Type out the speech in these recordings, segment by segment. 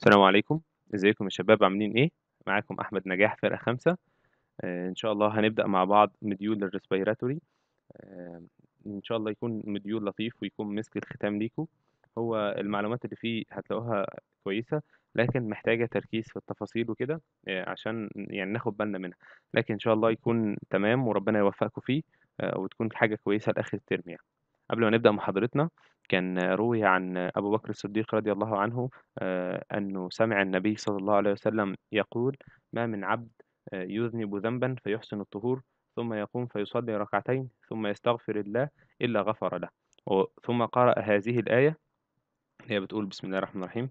السلام عليكم ازيكم يا شباب عاملين ايه معاكم احمد نجاح فرقه خمسة آه ان شاء الله هنبدا مع بعض مديول الريسبيراتوري آه ان شاء الله يكون مديول لطيف ويكون مسك الختام ليكم هو المعلومات اللي فيه هتلاقوها كويسه لكن محتاجه تركيز في التفاصيل وكده آه عشان يعني ناخد بالنا منها لكن ان شاء الله يكون تمام وربنا يوفقكم فيه آه وتكون حاجه كويسه لاخر الترم يعني قبل ما نبدأ محاضرتنا كان روي عن أبو بكر الصديق رضي الله عنه آه، أنه سمع النبي صلى الله عليه وسلم يقول ما من عبد آه، يذنب ذنبا فيحسن الطهور ثم يقوم فيصلي ركعتين ثم يستغفر الله إلا غفر له ثم قرأ هذه الآية هي بتقول بسم الله الرحمن الرحيم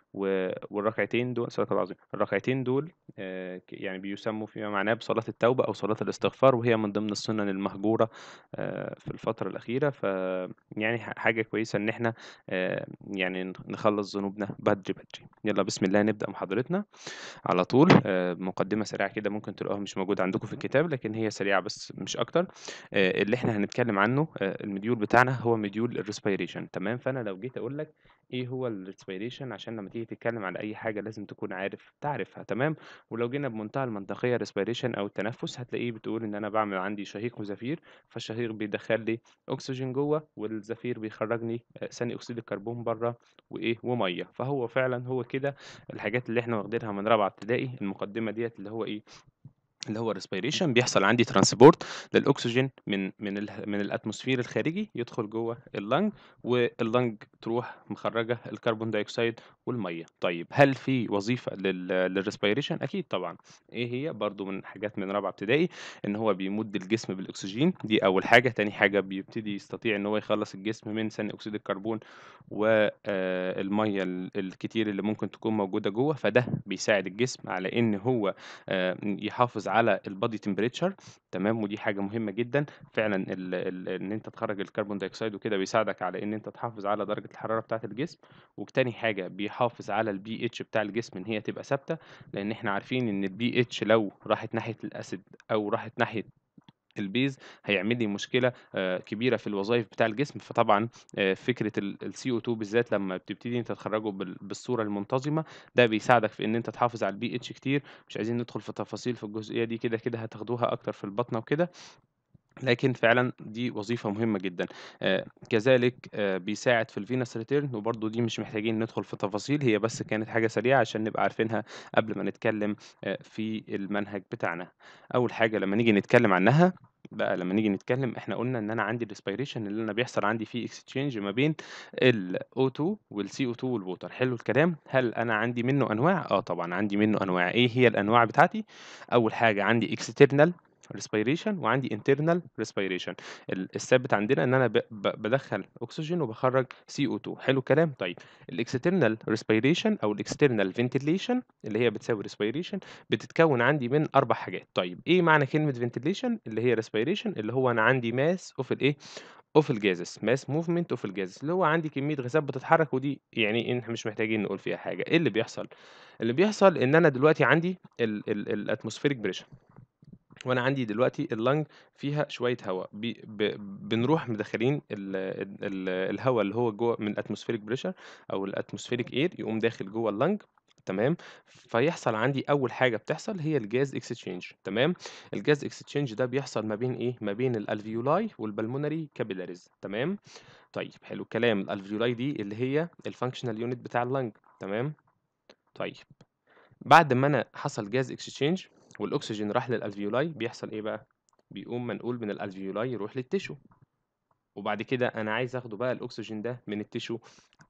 والركعتين دول صدق العظيم الركعتين دول آه، يعني بيسموا فيما معناه بصلاة التوبة أو صلاة الاستغفار وهي من ضمن السنن المهجورة آه، في الفترة الأخيرة ف يعني حاجة كويسة إن إحنا آه، يعني نخلص ذنوبنا بدري بدري يلا بسم الله نبدأ محاضرتنا على طول مقدمة سريعة كده ممكن تلاقوها مش موجودة عندكم في الكتاب لكن هي سريعة بس مش أكتر اللي إحنا هنتكلم عنه المديول بتاعنا هو مديول الريسبيريشن تمام فأنا لو جيت أقول لك ايه هو الريسبيريشن عشان لما تيجي تتكلم على اي حاجه لازم تكون عارف تعرفها تمام ولو جينا بمنتهى المنطقيه ريسبيريشن او التنفس هتلاقيه بتقول ان انا بعمل عندي شهيق وزفير فالشهيق بيدخل لي اكسجين جوه والزفير بيخرجني آه، ثاني اكسيد الكربون بره وايه وميه فهو فعلا هو كده الحاجات اللي احنا واخدينها من رابعه ابتدائي المقدمه ديت اللي هو ايه اللي هو الريسبيريشن بيحصل عندي ترانسبورت للاكسجين من من ال من الاتموسفير الخارجي يدخل جوه اللنج واللنج تروح مخرجه الكربون دايوكسيد والميه طيب هل في وظيفه للريسبيريشن اكيد طبعا ايه هي برضو من حاجات من رابعه ابتدائي ان هو بيمد الجسم بالاكسجين دي اول حاجه تاني حاجه بيبتدي يستطيع ان هو يخلص الجسم من ثاني اكسيد الكربون والميه آه، الكتير اللي ممكن تكون موجوده جوه فده بيساعد الجسم على ان هو آه، يحافظ على البادي تمبريتشر تمام ودي حاجه مهمه جدا فعلا ان انت تخرج الكربون دايكسيد وكده بيساعدك على ان انت تحافظ على درجه الحراره بتاعه الجسم وتاني حاجه بيحافظ على البي اتش بتاع الجسم ان هي تبقى ثابته لان احنا عارفين ان البي اتش لو راحت ناحيه الاسيد او راحت ناحيه البيز هيعمل لي مشكله آه، كبيره في الوظائف بتاع الجسم فطبعا آه، فكره السي او 2 بالذات لما بتبتدي انت تخرجه بالصوره المنتظمه ده بيساعدك في ان انت تحافظ على البي اتش كتير مش عايزين ندخل في تفاصيل في الجزئيه دي كده كده هتاخدوها اكتر في البطنه وكده لكن فعلا دي وظيفه مهمه جدا آه، كذلك آه، بيساعد في الفينس ريتيرن وبرضو دي مش محتاجين ندخل في تفاصيل هي بس كانت حاجه سريعه عشان نبقى عارفينها قبل ما نتكلم آه، في المنهج بتاعنا اول حاجه لما نيجي نتكلم عنها بقى لما نيجي نتكلم احنا قلنا ان انا عندي الريسبيريشن اللي انا بيحصل عندي فيه اكستشينج ما بين الاو 2 والسي او 2 والووتر حلو الكلام هل انا عندي منه انواع اه طبعا عندي منه انواع ايه هي الانواع بتاعتي اول حاجه عندي اكسترنال respiration وعندي internal respiration الثابت عندنا ان انا بدخل اكسجين وبخرج CO2 حلو الكلام طيب الاكسترنال respiration او الاكسترنال ventilation اللي هي بتساوي respiration بتتكون عندي من اربع حاجات طيب ايه معنى كلمه ventilation اللي هي respiration اللي هو انا عندي mass of الايه of الجازس mass movement of الجازس اللي هو عندي كميه غازات بتتحرك ودي يعني إيه، احنا مش محتاجين نقول فيها حاجه ايه اللي بيحصل اللي بيحصل ان انا دلوقتي عندي الاتموسفيريك بريشر وانا عندي دلوقتي اللنج فيها شويه هواء بي بنروح مدخلين ال الهواء اللي هو جوه من الاتموسفيريك بريشر او الاتموسفيريك اير يقوم داخل جوه اللنج تمام فيحصل عندي اول حاجه بتحصل هي الجاز اكستشينج تمام الجاز اكستشينج ده بيحصل ما بين ايه ما بين الالفيولاي والبلمونري كابيلاريز تمام طيب حلو الكلام الالفيولاي دي اللي هي الفانكشنال يونت بتاع اللنج تمام طيب بعد ما انا حصل جاز اكستشينج والاكسجين راح للالفيولاي بيحصل ايه بقى بيقوم منقول من الالفيولاي يروح للتشو وبعد كده انا عايز اخده بقى الاكسجين ده من التشو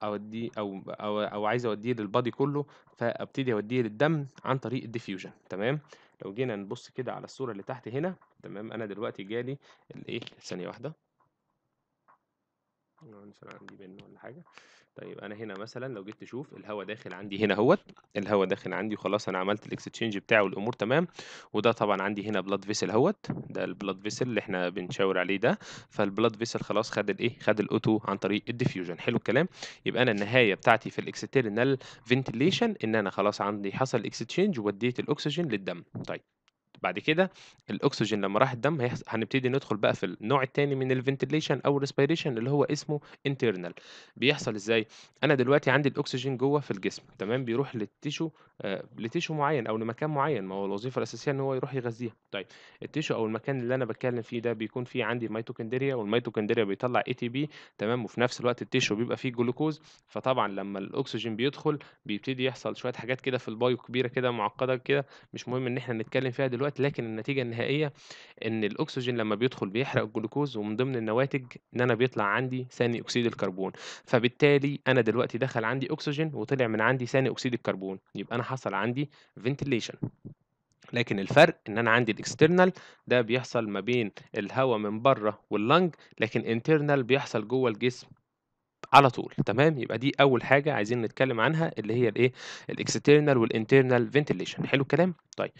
اوديه او او او عايز اوديه للبادي كله فابتدي اوديه للدم عن طريق الديفيوجن تمام لو جينا نبص كده على الصوره اللي تحت هنا تمام انا دلوقتي جالي الايه ثانيه واحده مثلا عندي بن ولا حاجه طيب انا هنا مثلا لو جيت تشوف الهواء داخل عندي هنا اهوت الهواء داخل عندي وخلاص انا عملت الاكستشينج بتاعه والامور تمام وده طبعا عندي هنا بلاد فيسل اهوت ده البلاد فيسل اللي احنا بنشاور عليه ده فالبلاد فيسل خلاص خد الايه خد الاوتو عن طريق الديفيوجن حلو الكلام يبقى انا النهايه بتاعتي في الاكسترنال فنتليشن ان انا خلاص عندي حصل اكستشينج ووديت الاكسجين للدم طيب بعد كده الاكسجين لما راح الدم هنبتدي ندخل بقى في النوع الثاني من الفنتليشن او الريسبيريشن اللي هو اسمه انترنال بيحصل ازاي انا دلوقتي عندي الاكسجين جوه في الجسم تمام بيروح للتيشو آه لتيشو معين او لمكان معين ما هو الوظيفه الاساسيه ان هو يروح يغذيها طيب التيشو او المكان اللي انا بتكلم فيه ده بيكون فيه عندي ميتوكندريا والميتوكندريا بيطلع اي تي بي تمام وفي نفس الوقت التيشو بيبقى فيه جلوكوز فطبعا لما الاكسجين بيدخل بيبتدي يحصل شويه حاجات كده في البايو كبيره كده معقده كده مش مهم ان احنا نتكلم فيها دلوقتي دوت لكن النتيجه النهائيه ان الاكسجين لما بيدخل بيحرق الجلوكوز ومن ضمن النواتج ان انا بيطلع عندي ثاني اكسيد الكربون فبالتالي انا دلوقتي دخل عندي اكسجين وطلع من عندي ثاني اكسيد الكربون يبقى انا حصل عندي فنتيليشن لكن الفرق ان انا عندي الاكسترنال ده بيحصل ما بين الهواء من بره واللنج لكن انترنال بيحصل جوه الجسم على طول تمام يبقى دي اول حاجه عايزين نتكلم عنها اللي هي الايه الاكسترنال والانترنال فنتيليشن حلو الكلام طيب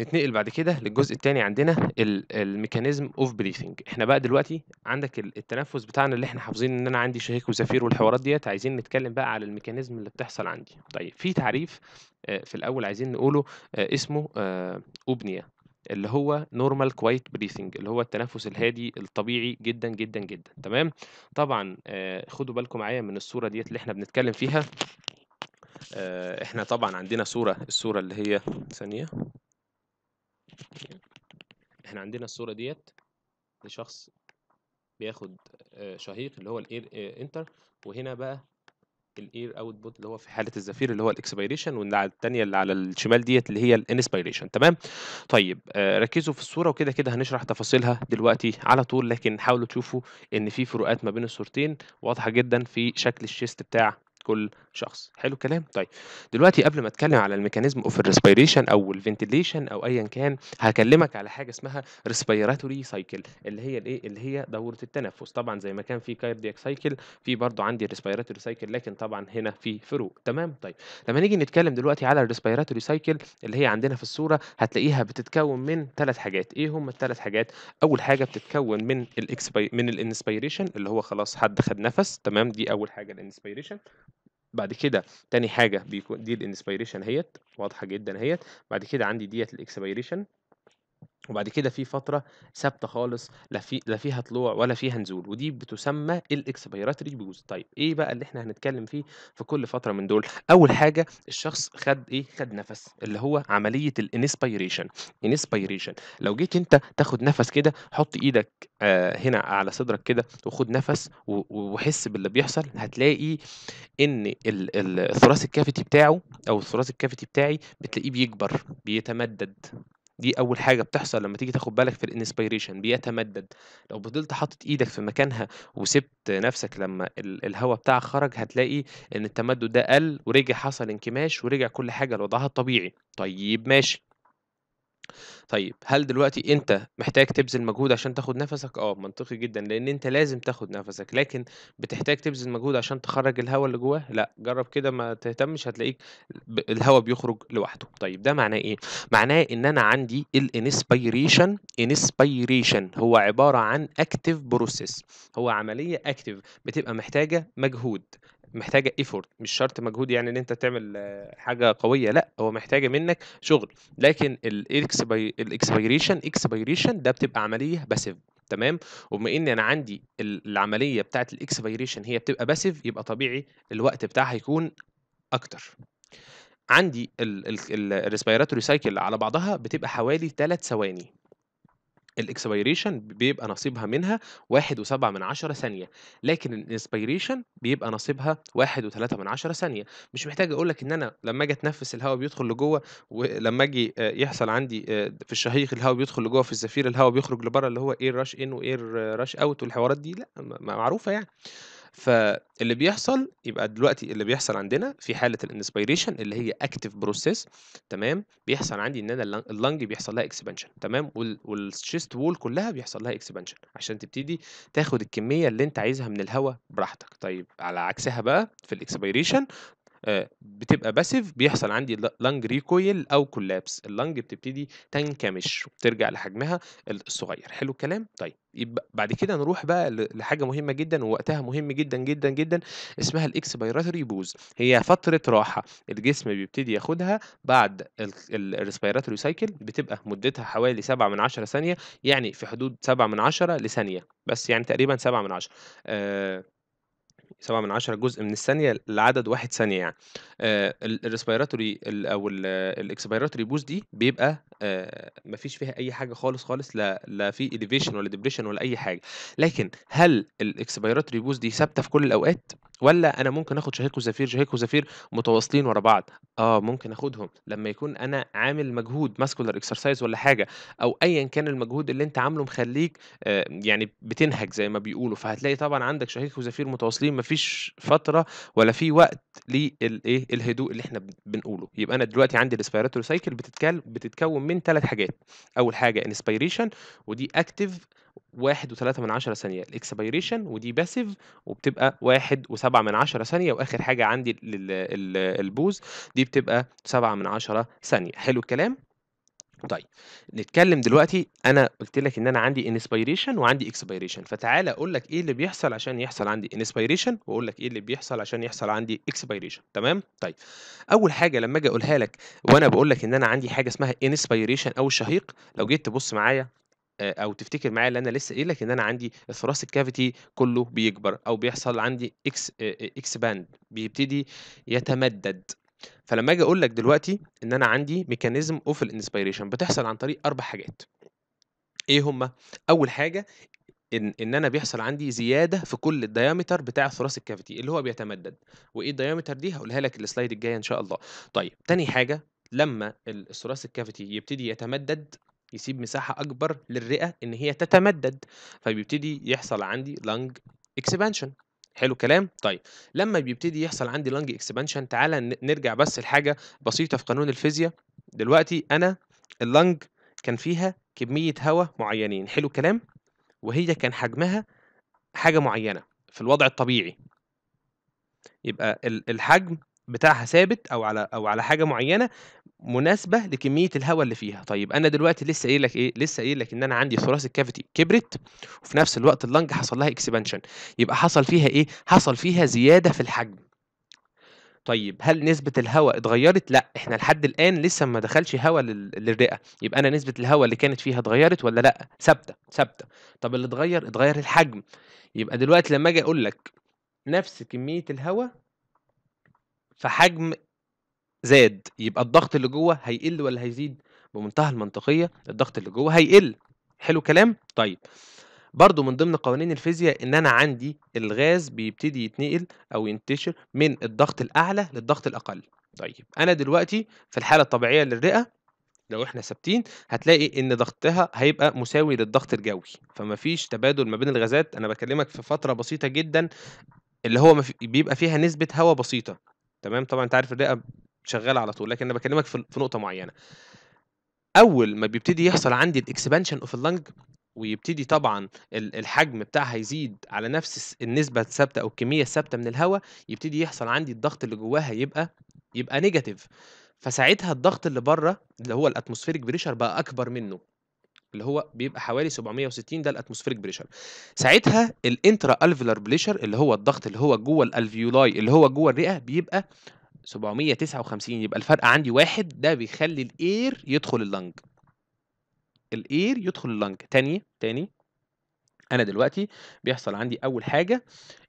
نتنقل بعد كده للجزء الثاني عندنا الميكانيزم اوف بريثنج احنا بقى دلوقتي عندك التنفس بتاعنا اللي احنا حافظين ان انا عندي شهيق وزفير والحوارات ديت عايزين نتكلم بقى على الميكانيزم اللي بتحصل عندي طيب في تعريف آه، في الاول عايزين نقوله آه، اسمه اوبنيا آه، اللي هو نورمال كويت بريثنج اللي هو التنفس الهادي الطبيعي جدا جدا جدا تمام طبعا خدوا بالكم معايا من الصوره ديت اللي احنا بنتكلم فيها احنا طبعا عندنا صوره الصوره اللي هي ثانيه احنا عندنا الصورة ديت لشخص بياخد آه، شهيق اللي هو الاير آه، انتر وهنا بقى الاير اوتبوت اللي هو في حاله الزفير اللي هو الاكسبيريشن والثانيه اللي على الشمال ديت اللي هي الانسبيريشن تمام طيب آه، ركزوا في الصوره وكده كده هنشرح تفاصيلها دلوقتي على طول لكن حاولوا تشوفوا ان في فروقات ما بين الصورتين واضحه جدا في شكل الشيست بتاع كل شخص حلو الكلام طيب دلوقتي قبل ما اتكلم على الميكانيزم اوف الريسبيريشن او الفنتيليشن او ايا كان هكلمك على حاجه اسمها ريسبيراتوري سايكل اللي هي الايه اللي هي دوره التنفس طبعا زي ما كان في كاردياك سايكل في برضو عندي الريسبيراتوري سايكل لكن طبعا هنا في فروق تمام طيب لما نيجي نتكلم دلوقتي على الريسبيراتوري سايكل اللي هي عندنا في الصوره هتلاقيها بتتكون من ثلاث حاجات ايه هم الثلاث حاجات اول حاجه بتتكون من الاكسبي من الانسبيريشن اللي هو خلاص حد خد نفس تمام دي اول حاجه الانسبيريشن بعد كده تاني حاجه بيكون دي الانسبيريشن اهيت واضحه جدا اهيت بعد كده عندي ديت الاكسبيريشن وبعد كده في فترة ثابتة خالص لا في لا فيها طلوع ولا فيها نزول ودي بتسمى الاكسبيراتري بوز طيب ايه بقى اللي احنا هنتكلم فيه في كل فترة من دول اول حاجة الشخص خد ايه خد نفس اللي هو عملية الانسبيريشن انسبيريشن لو جيت انت تاخد نفس كده حط ايدك آه هنا على صدرك كده وخد نفس وحس باللي بيحصل هتلاقي ان الثراث الكافيتي بتاعه او الثراث الكافيتي بتاعي بتلاقيه بيكبر بيتمدد دي اول حاجه بتحصل لما تيجي تاخد بالك في الانسبيريشن بيتمدد لو فضلت حاطط ايدك في مكانها وسبت نفسك لما الهواء بتاعك خرج هتلاقي ان التمدد ده قل ورجع حصل انكماش ورجع كل حاجه لوضعها الطبيعي طيب ماشي طيب هل دلوقتي أنت محتاج تبذل مجهود عشان تاخد نَفَسك؟ آه، منطقي جدًا، لإن أنت لازم تاخد نَفَسك، لكن بتحتاج تبذل مجهود عشان تخرّج الهوا اللي جواه؟ لأ، جرّب كده ما تهتمش هتلاقيك الهواء الهوا بيخرج لوحده. طيب ده معناه إيه؟ معناه إن أنا عندي الانسبيريشن انسبيريشن هو عبارة عن اكتف بروسيس هو عملية اكتف بتبقى محتاجة مجهود. محتاجه ايفورت مش شرط مجهود يعني ان انت تعمل آه، حاجه قويه لا هو محتاجه منك شغل لكن الاكسبيريشن اكسبيريشن ده بتبقى عمليه باسيف تمام وبما ان انا عندي العمليه بتاعه الاكسبيريشن هي بتبقى باسيف يبقى طبيعي الوقت بتاعها هيكون اكتر عندي الريسبيراتوري سايكل على بعضها بتبقى حوالي 3 ثواني الاكسبيريشن بيبقى نصيبها منها واحد وسبعة من عشرة ثانية لكن الانسبيريشن بيبقى نصيبها واحد وثلاثة من عشرة ثانية مش محتاج اقول لك ان انا لما اجي اتنفس الهواء بيدخل لجوه ولما اجي آه، يحصل عندي آه، في الشهيق الهواء بيدخل لجوه في الزفير الهواء بيخرج لبره اللي هو اير راش ان واير راش اوت والحوارات دي لا معروفة يعني فاللي بيحصل يبقى دلوقتي اللي بيحصل عندنا في حاله الانسبيريشن اللي هي اكتف بروسيس تمام بيحصل عندي ان انا اللنج بيحصل لها اكسبانشن تمام والشيست وول كلها بيحصل لها اكسبانشن عشان تبتدي تاخد الكميه اللي انت عايزها من الهواء براحتك طيب على عكسها بقى في الاكسبيريشن آه، بتبقى باسيف بيحصل عندي لانج ريكويل أو كولابس اللنج بتبتدي تنكمش وبترجع لحجمها الصغير، حلو الكلام؟ طيب يبقى بعد كده نروح بقى لحاجة مهمة جدًا ووقتها مهم جدًا، جدًا، جدًا اسمها الاكسبيراتوري بوز هي فترة راحة الجسم بيبتدي ياخدها بعد الريسبيراتوري سايكل بتبقى مدتها حوالي 7 من 10 ثانية، يعني في حدود 7 من 10 لثانية، بس يعني تقريبًا 7 من 10 أه سبعة من عشرة جزء من الثانية لعدد واحد ثانية يعني. آه، ال الريسبيراتوري أو ال الإكسبيراتوري بوز دي بيبقى آه، ما مفيش فيها اي حاجه خالص خالص لا لا في اليفيشن ولا ديبريشن ولا اي حاجه لكن هل الاكسبيراتوري ريبوز دي ثابته في كل الاوقات ولا انا ممكن اخد شهيك وزفير شهيك وزفير متواصلين ورا بعض اه ممكن اخدهم لما يكون انا عامل مجهود ماسكولار اكسرسايز ولا حاجه او ايا كان المجهود اللي انت عامله مخليك آه، يعني بتنهج زي ما بيقولوا فهتلاقي طبعا عندك شهيك وزفير متواصلين مفيش فتره ولا في وقت للايه الهدوء اللي احنا بنقوله يبقى انا دلوقتي عندي الاسبيراتوري سايكل بتتكون من ثلاث حاجات اول حاجه انسبيريشن ودي اكتف واحد وثلاثة من عشرة ثانية الاكسبيريشن ودي باسيف وبتبقى واحد وسبعة من عشرة ثانية وآخر حاجة عندي البوز دي بتبقى سبعة من عشرة ثانية حلو الكلام طيب نتكلم دلوقتي انا قلت لك ان انا عندي انسبيريشن وعندي اكسبيريشن فتعالى اقول لك ايه اللي بيحصل عشان يحصل عندي انسبيريشن واقول لك ايه اللي بيحصل عشان يحصل عندي اكسبيريشن تمام طيب اول حاجه لما اجي اقولها لك وانا بقول لك ان انا عندي حاجه اسمها انسبيريشن او الشهيق لو جيت تبص معايا آه، او تفتكر معايا اللي انا لسه قايل لك ان انا عندي الثراس الكافيتي كله بيكبر او بيحصل عندي اكس اكسباند آه، آه، بيبتدي يتمدد فلما اجي اقول لك دلوقتي ان انا عندي ميكانيزم اوف الانسبيريشن بتحصل عن طريق اربع حاجات ايه هما اول حاجه ان ان انا بيحصل عندي زياده في كل الديامتر بتاع الثراس الكافيتي اللي هو بيتمدد وايه الديامتر دي هقولها لك السلايد الجايه ان شاء الله طيب تاني حاجه لما الثراس الكافيتي يبتدي يتمدد يسيب مساحه اكبر للرئه ان هي تتمدد فبيبتدي يحصل عندي لانج اكسبانشن حلو كلام طيب لما بيبتدي يحصل عندي لانج اكسبانشن تعالى نرجع بس لحاجه بسيطه في قانون الفيزياء دلوقتي انا اللانج كان فيها كميه هواء معينين حلو كلام وهي كان حجمها حاجه معينه في الوضع الطبيعي يبقى الحجم بتاعها ثابت او على او على حاجه معينه مناسبه لكميه الهواء اللي فيها طيب انا دلوقتي لسه قايل لك ايه لسه قايل لك ان انا عندي ثوراسيك كافيتي كبرت وفي نفس الوقت اللنج حصل لها اكسبانشن يبقى حصل فيها ايه حصل فيها زياده في الحجم طيب هل نسبة الهواء اتغيرت؟ لا احنا لحد الآن لسه ما دخلش هواء للرئة، يبقى أنا نسبة الهواء اللي كانت فيها اتغيرت ولا لا؟ ثابتة ثابتة، طب اللي اتغير اتغير الحجم، يبقى دلوقتي لما أجي أقول لك نفس كمية الهواء في حجم زاد يبقى الضغط اللي جوه هيقل ولا هيزيد بمنتهى المنطقيه الضغط اللي جوه هيقل حلو كلام طيب برضو من ضمن قوانين الفيزياء ان انا عندي الغاز بيبتدي يتنقل او ينتشر من الضغط الاعلى للضغط الاقل طيب انا دلوقتي في الحاله الطبيعيه للرئه لو احنا ثابتين هتلاقي ان ضغطها هيبقى مساوي للضغط الجوي فمفيش تبادل ما بين الغازات انا بكلمك في فتره بسيطه جدا اللي هو بيبقى فيها نسبه هواء بسيطه تمام طبعا انت عارف الرئه شغاله على طول لكن انا بكلمك في نقطه معينه اول ما بيبتدي يحصل عندي الاكسبانشن اوف اللنج ويبتدي طبعا الحجم بتاعها يزيد على نفس النسبه الثابته او الكميه الثابته من الهواء يبتدي يحصل عندي الضغط اللي جواها يبقى يبقى نيجاتيف فساعتها الضغط اللي بره اللي هو الاتموسفيريك بريشر بقى اكبر منه اللي هو بيبقى حوالي 760 ده الاتموسفيريك بريشر ساعتها الانترا الفيلر بريشر اللي هو الضغط اللي هو جوه الالفيولاي اللي هو جوه الرئه بيبقى 759 يبقى الفرق عندي واحد ده بيخلي الاير يدخل اللنج الاير يدخل اللنج تاني تاني انا دلوقتي بيحصل عندي اول حاجه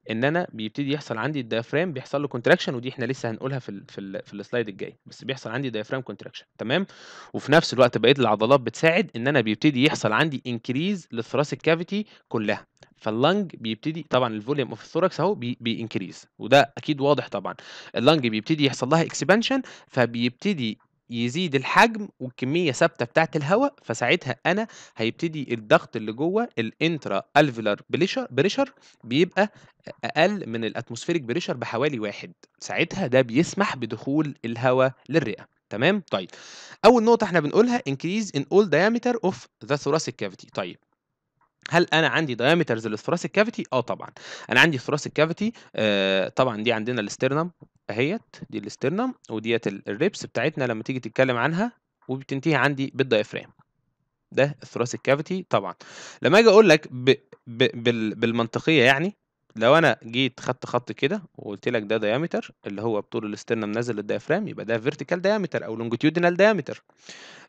ان انا بيبتدي يحصل عندي الديافرام بيحصل له كونتراكشن ودي احنا لسه هنقولها في الـ في, الـ في السلايد الجاي بس بيحصل عندي ديافرام كونتراكشن تمام وفي نفس الوقت بقيه العضلات بتساعد ان انا بيبتدي يحصل عندي انكريز للثراسك كافيتي كلها فاللنج بيبتدي طبعا الفوليوم اوف الثوركس اهو بينكريز وده اكيد واضح طبعا اللنج بيبتدي يحصل لها اكسبانشن فبيبتدي يزيد الحجم والكميه ثابته بتاعه الهواء فساعتها انا هيبتدي الضغط اللي جوه الانترا الفيلر بريشر بيبقى اقل من الاتموسفيريك بريشر بحوالي واحد ساعتها ده بيسمح بدخول الهواء للرئه تمام طيب اول نقطه احنا بنقولها increase in all diameter of the thoracic cavity طيب هل انا عندي دايمترز للثراسك كافيتي اه طبعا انا عندي ثراسك كافيتي آه طبعا دي عندنا الاسترنم اهيت دي الاسترنم وديت الريبس بتاعتنا لما تيجي تتكلم عنها وبتنتهي عندي بالدايفرام ده الثراسك كافيتي طبعا لما اجي اقول لك بالمنطقيه يعني لو انا جيت خدت خط كده وقلت لك ده دايمتر اللي هو بطول الاسترنم نازل للديافرام يبقى ده فيرتيكال دايمتر او لونجيتيودينال دايمتر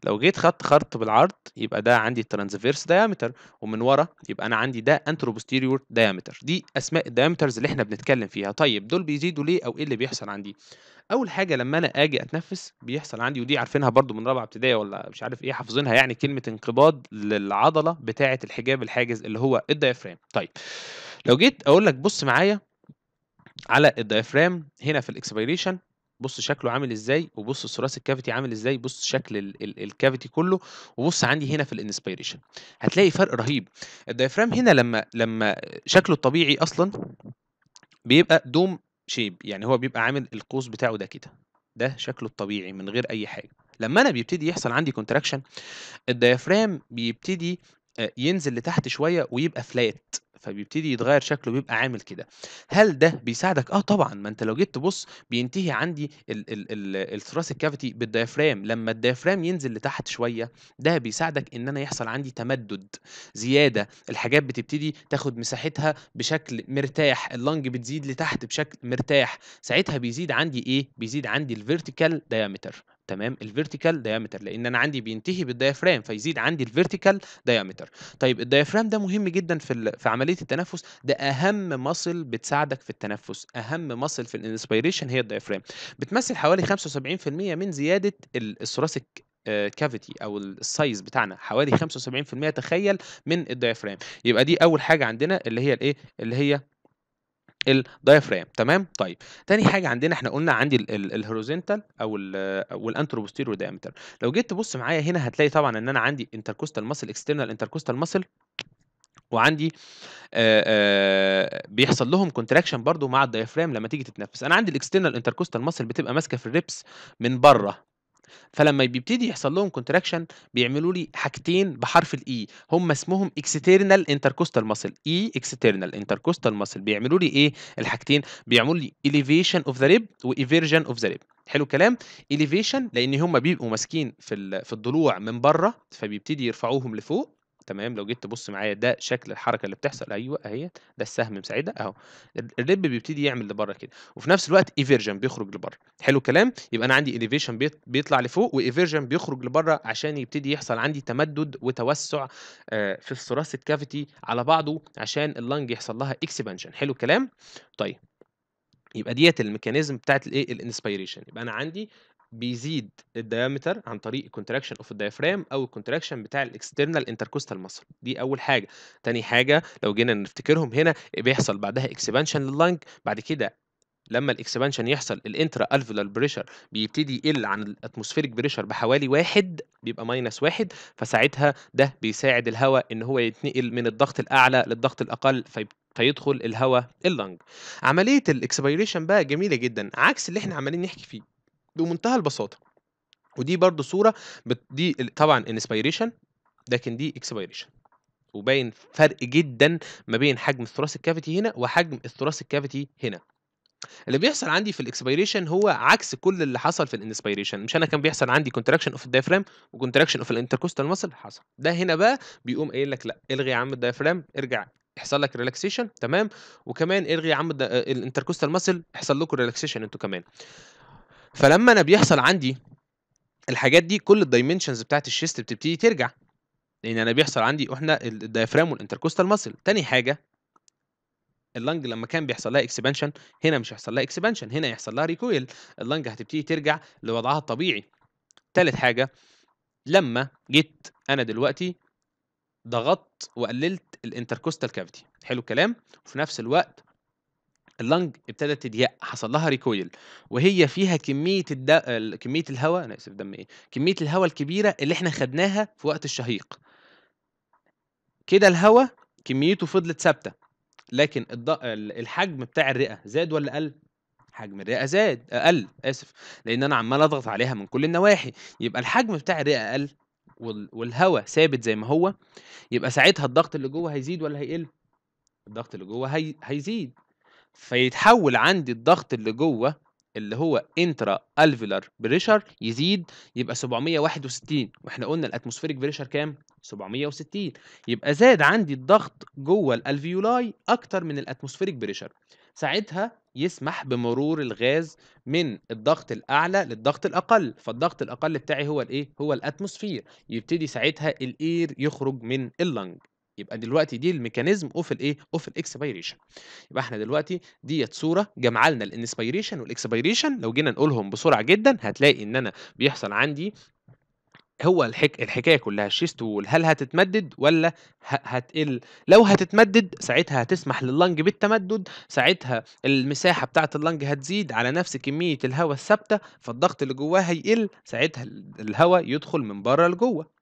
لو جيت خدت خط بالعرض يبقى ده عندي ترانزفيرس دايمتر ومن ورا يبقى انا عندي ده انتروبوستيريور دايمتر دي اسماء الدايمترز اللي احنا بنتكلم فيها طيب دول بيزيدوا ليه او ايه اللي بيحصل عندي اول حاجه لما انا اجي اتنفس بيحصل عندي ودي عارفينها برضو من رابعه ابتدائي ولا مش عارف ايه حافظينها يعني كلمه انقباض للعضله بتاعه الحجاب الحاجز اللي هو الديافرام طيب لو جيت اقول لك بص معايا على الدايفرام هنا في الاكسبيريشن بص شكله عامل ازاي وبص ثراث الكافيتي عامل ازاي بص شكل الكافيتي كله وبص عندي هنا في الانسبيريشن هتلاقي فرق رهيب الدايفرام هنا لما لما شكله الطبيعي اصلا بيبقى دوم شيب يعني هو بيبقى عامل القوس بتاعه ده كده ده شكله الطبيعي من غير اي حاجه لما انا بيبتدي يحصل عندي كونتراكشن الدايفرام بيبتدي آه، ينزل لتحت شويه ويبقى فلات فبيبتدي يتغير شكله بيبقى عامل كده هل ده بيساعدك اه طبعا ما انت لو جيت تبص بينتهي عندي الثراسيك كافيتي بالديافرام لما الديافرام ينزل لتحت شويه ده بيساعدك ان انا يحصل عندي تمدد زياده الحاجات بتبتدي تاخد مساحتها بشكل مرتاح اللنج بتزيد لتحت بشكل مرتاح ساعتها بيزيد عندي ايه بيزيد عندي الفيرتيكال دايامتر تمام الفيرتيكال دايمتر لان انا عندي بينتهي بالديافرام فيزيد عندي الفيرتيكال دايمتر طيب الديافرام ده مهم جدا في في عمليه التنفس ده اهم مصل بتساعدك في التنفس اهم مصل في الانسبيريشن هي الديافرام بتمثل حوالي 75% من زياده الثوراسيك كافيتي آه، او السايز بتاعنا حوالي 75% تخيل من الديافرام يبقى دي اول حاجه عندنا اللي هي الايه اللي هي الدايفرام تمام طيب تاني حاجه عندنا احنا قلنا عندي الهوريزونتال او والانتروبوستيريور دايمتر لو جيت تبص معايا هنا هتلاقي طبعا ان انا عندي انتركوستال ماسل اكسترنال انتركوستال ماسل وعندي آآ آآ بيحصل لهم كونتراكشن برضو مع الديافرام لما تيجي تتنفس انا عندي الاكسترنال انتركوستال ماسل بتبقى ماسكه في الريبس من بره فلما بيبتدي يحصل لهم كونتراكشن بيعملوا لي حاجتين بحرف الاي e. هم اسمهم اكسترنال انتركوستال ماسل اي اكسترنال انتركوستال ماسل بيعملوا لي ايه الحاجتين بيعملوا لي elevation اوف ذا ريب وايفيرجن اوف ذا ريب حلو الكلام elevation لان هم بيبقوا ماسكين في في الضلوع من بره فبيبتدي يرفعوهم لفوق تمام لو جيت تبص معايا ده شكل الحركه اللي بتحصل ايوه اهي ده السهم مساعده اهو الريب بيبتدي يعمل لبره كده وفي نفس الوقت ايفيرجن بيخرج لبره حلو الكلام يبقى انا عندي اليفيشن بيطلع لفوق وايفيرجن بيخرج لبره عشان يبتدي يحصل عندي تمدد وتوسع آه، في الثوراسيك كافيتي على بعضه عشان اللنج يحصل لها اكسبانشن حلو الكلام طيب يبقى ديت الميكانيزم بتاعت الايه الانسبيريشن يبقى انا عندي بيزيد الدايمتر عن طريق الكونتراكشن اوف الدايفرام او الكونتراكشن بتاع الاكسترنال انتركوستال ماسل دي اول حاجه تاني حاجه لو جينا نفتكرهم هنا بيحصل بعدها اكسبانشن لللنج بعد كده لما الاكسبانشن يحصل الانترا الفولار بريشر بيبتدي يقل عن الاتموسفيريك بريشر بحوالي واحد بيبقى ماينس واحد فساعتها ده بيساعد الهواء ان هو يتنقل من الضغط الاعلى للضغط الاقل في فيدخل الهواء اللنج عمليه الاكسبيريشن بقى جميله جدا عكس اللي احنا عمالين نحكي فيه بمنتهى البساطه ودي برضو صوره بت... دي طبعا انسبيريشن لكن دي اكسبيريشن وباين فرق جدا ما بين حجم الثراس الكافيتي هنا وحجم الثراس الكافيتي هنا اللي بيحصل عندي في الاكسبيريشن هو عكس كل اللي حصل في الانسبيريشن مش انا كان بيحصل عندي كونتراكشن اوف الدايفرام وكونتراكشن اوف الانتركوستال ماسل حصل ده هنا بقى بيقوم قايل لك لا الغي يا عم الدايفرام ارجع يحصل لك ريلاكسيشن تمام وكمان الغي يا عم الانتركوستال ماسل يحصل لكم ريلاكسيشن انتوا كمان فلما انا بيحصل عندي الحاجات دي كل الدايمنشنز بتاعت الشيست بتبتدي ترجع لان انا بيحصل عندي احنا الدايفرام والانتركوستال ماسل تاني حاجه اللنج لما كان بيحصل لها اكسبانشن هنا مش هيحصل لها اكسبانشن هنا يحصل لها ريكويل اللنج هتبتدي ترجع لوضعها الطبيعي تالت حاجه لما جيت انا دلوقتي ضغطت وقللت الانتركوستال كافيتي حلو الكلام وفي نفس الوقت اللنج ابتدت تضيق حصل لها ريكويل وهي فيها كميه الد... كميه الهواء انا اسف دم ايه كميه الهواء الكبيره اللي احنا خدناها في وقت الشهيق كده الهواء كميته فضلت ثابته لكن الض... الحجم بتاع الرئه زاد ولا قل حجم الرئه زاد اقل اسف لان انا عمال اضغط عليها من كل النواحي يبقى الحجم بتاع الرئه اقل والهواء ثابت زي ما هو يبقى ساعتها الضغط اللي جوه هيزيد ولا هيقل الضغط اللي جوه هي... هيزيد فيتحول عندي الضغط اللي جوه اللي هو انترا الفيلر بريشر يزيد يبقى 761 واحنا قلنا الاتموسفيريك بريشر كام 760 يبقى زاد عندي الضغط جوه الالفيولاي اكتر من الاتموسفيريك بريشر ساعتها يسمح بمرور الغاز من الضغط الاعلى للضغط الاقل فالضغط الاقل بتاعي هو الايه هو الاتموسفير يبتدي ساعتها الاير يخرج من اللنج يبقى دلوقتي دي الميكانيزم اوف الايه اوف الاكسبيريشن يبقى احنا دلوقتي ديت صوره جمع لنا الانسبيريشن والاكسبيريشن لو جينا نقولهم بسرعه جدا هتلاقي ان انا بيحصل عندي هو الحك... الحكايه كلها الشيست وول هل هتتمدد ولا ه... هتقل لو هتتمدد ساعتها هتسمح لللنج بالتمدد ساعتها المساحه بتاعه اللنج هتزيد على نفس كميه الهواء الثابته فالضغط اللي جواه هيقل ساعتها الهواء يدخل من بره لجوه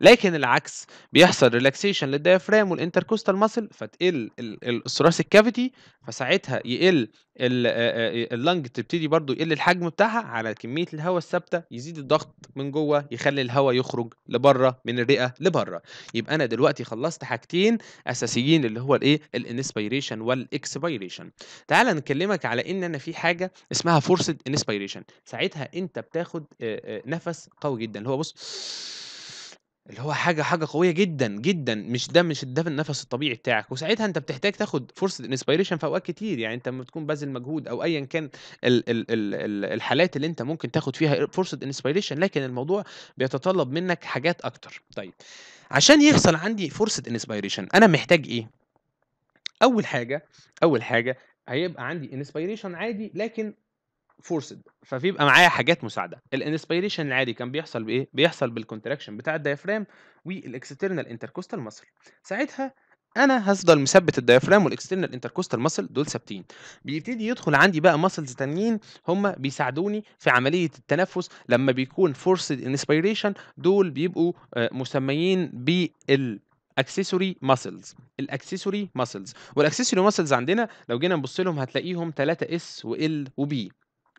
لكن العكس بيحصل ريلاكسيشن للديافرام والانتركوستال ماسل فتقل الثوراسيك كافيتي فساعتها يقل اللنج تبتدي برضو يقل الحجم بتاعها على كميه الهواء الثابته يزيد الضغط من جوه يخلي الهواء يخرج لبره من الرئه لبره يبقى انا دلوقتي خلصت حاجتين اساسيين اللي هو الايه الانسبيريشن والاكسبيريشن تعال نكلمك على ان انا في حاجه اسمها فورسد انسبيريشن ساعتها انت بتاخد نفس قوي جدا اللي هو بص اللي هو حاجه حاجه قويه جدا جدا مش ده مش ده في النفس الطبيعي بتاعك وساعتها انت بتحتاج تاخد فرصه انسبيريشن في اوقات كتير يعني انت لما تكون باذل مجهود او ايا كان ال ال ال ال الحالات اللي انت ممكن تاخد فيها فرصه انسبيريشن لكن الموضوع بيتطلب منك حاجات اكتر طيب عشان يحصل عندي فرصه انسبيريشن انا محتاج ايه اول حاجه اول حاجه هيبقى عندي انسبيريشن عادي لكن فورسد فبيبقى معايا حاجات مساعده الانسبيريشن العادي كان بيحصل بايه بيحصل بالكونتراكشن بتاع الديافرام والاكسترنال انتركوستال ماسل ساعتها انا هفضل مثبت الديافرام والاكسترنال انتركوستال ماسل دول ثابتين بيبتدي يدخل عندي بقى ماسلز تانيين هم بيساعدوني في عمليه التنفس لما بيكون فورسد انسبيريشن دول بيبقوا آه، مسميين بال اكسسوري ماسلز الاكسسوري ماسلز والاكسسوري ماسلز عندنا لو جينا نبص لهم هتلاقيهم 3 اس وال وبي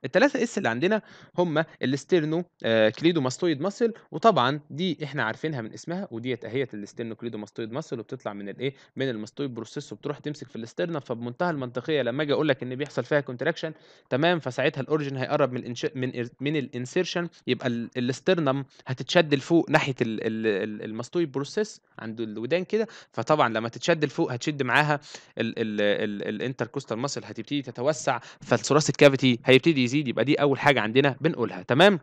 الثلاثه اس اللي عندنا هما الاسترنو آه، كليدو ماستويد ماسل وطبعا دي احنا عارفينها من اسمها وديت اهيت الاسترنو كليدو ماستويد ماسل وبتطلع من الايه من الماستويد بروسيس وبتروح تمسك في الاسترنا فبمنتهى المنطقيه لما اجي اقول لك ان بيحصل فيها كونتراكشن تمام فساعتها الاورجن هيقرب من الانش... من من الانسيرشن يبقى الاسترنم هتتشد لفوق ناحيه الماستويد بروسيس عند الودان كده فطبعا لما تتشد لفوق هتشد معاها الانتركوستال ماسل هتبتدي تتوسع فالثوراسيك كافيتي هيبتدي يزيد يبقى دي اول حاجه عندنا بنقولها تمام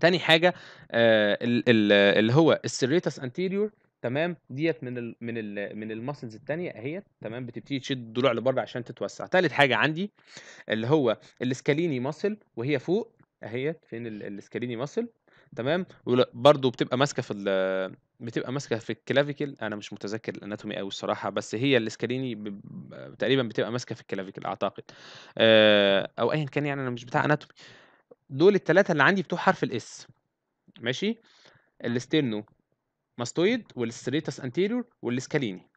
تاني حاجه آه اللي هو السيريتاس انتيريور تمام ديت من الـ من الـ من المسلز الثانيه اهيت تمام بتبتدي تشد الضلوع لبره عشان تتوسع ثالث حاجه عندي اللي هو الاسكاليني مسل وهي فوق اهيت فين الاسكاليني مسل تمام وبرده بتبقى ماسكه في ال بتبقى ماسكه في الكلافيكل انا مش متذكر الاناتومي قوي الصراحه بس هي الاسكاليني ب... تقريبا بتبقى ماسكه في الكلافيكل اعتقد آه، او ايا كان يعني انا مش بتاع اناتومي دول الثلاثه اللي عندي بتوع حرف الاس ماشي الاستيرنو ماستويد والستريتس انتيريور والاسكاليني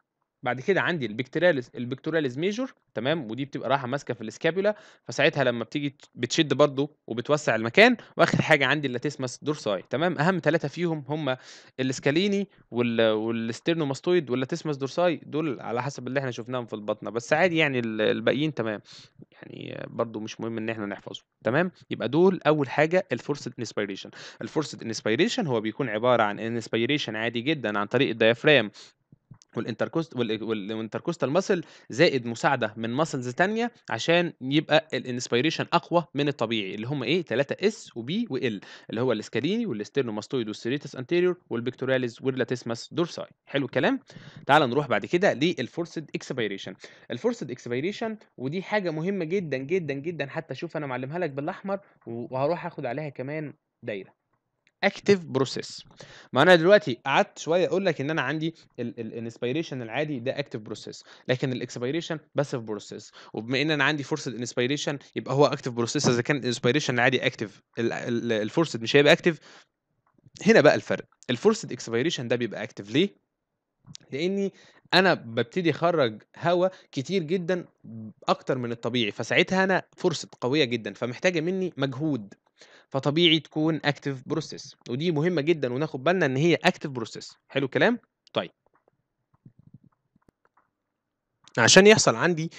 بعد كده عندي البكتيراليز البكتوراليز ميجور تمام ودي بتبقى رايحه ماسكه في الاسكابولا فساعتها لما بتيجي بتشد برضو وبتوسع المكان واخر حاجه عندي اللاتيسماس دورساي تمام اهم ثلاثه فيهم هم الاسكاليني وال... والستيرنوماستويد واللاتيسماس دورساي دول على حسب اللي احنا شفناهم في البطنه بس عادي يعني الباقيين تمام يعني برضو مش مهم ان احنا نحفظه تمام يبقى دول اول حاجه الفورسد انسبيريشن الفورسد انسبيريشن هو بيكون عباره عن انسبيريشن عادي جدا عن طريق الديافرام والانتركوست والانتركوستال ماسل زائد مساعده من ماسلز تانية عشان يبقى الانسبيريشن اقوى من الطبيعي اللي هم ايه 3 اس وبي وال اللي هو الاسكاليني ماستويد والسيريتس انتيريور والبكتوراليز واللاتيسماس دورساي حلو الكلام تعال نروح بعد كده للفورسد اكسبيريشن الفورسد اكسبيريشن ودي حاجه مهمه جدا جدا جدا حتى شوف انا معلمها لك بالاحمر وهروح اخد عليها كمان دايره اكتف بروسيس ما انا دلوقتي قعدت شويه اقول لك ان انا عندي الانسبيريشن العادي ده اكتف بروسيس لكن الاكسبيريشن باسيف بروسيس وبما ان انا عندي فرصه انسبيريشن يبقى هو اكتف بروسيس اذا كان الانسبيريشن العادي اكتف الفرصه مش هيبقى اكتف هنا بقى الفرق الفرصه اكسبيريشن ده بيبقى اكتف ليه لاني انا ببتدي اخرج هواء كتير جدا اكتر من الطبيعي فساعتها انا فرصه قويه جدا فمحتاجه مني مجهود فطبيعي تكون اكتف بروسيس ودي مهمه جدا وناخد بالنا ان هي اكتف بروسيس حلو الكلام طيب عشان يحصل عندي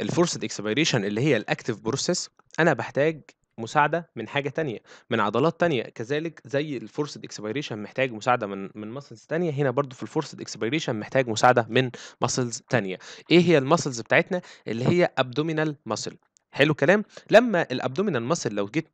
الفورسد اكسبيريشن اللي هي الاكتف بروسيس انا بحتاج مساعده من حاجه تانية من عضلات تانية كذلك زي الفورسد اكسبيريشن محتاج مساعده من من ماسلز تانية هنا برضو في الفورسد اكسبيريشن محتاج مساعده من ماسلز تانية ايه هي الماسلز بتاعتنا اللي هي ابدومينال ماسل حلو الكلام لما الابدومينال ماسل لو جيت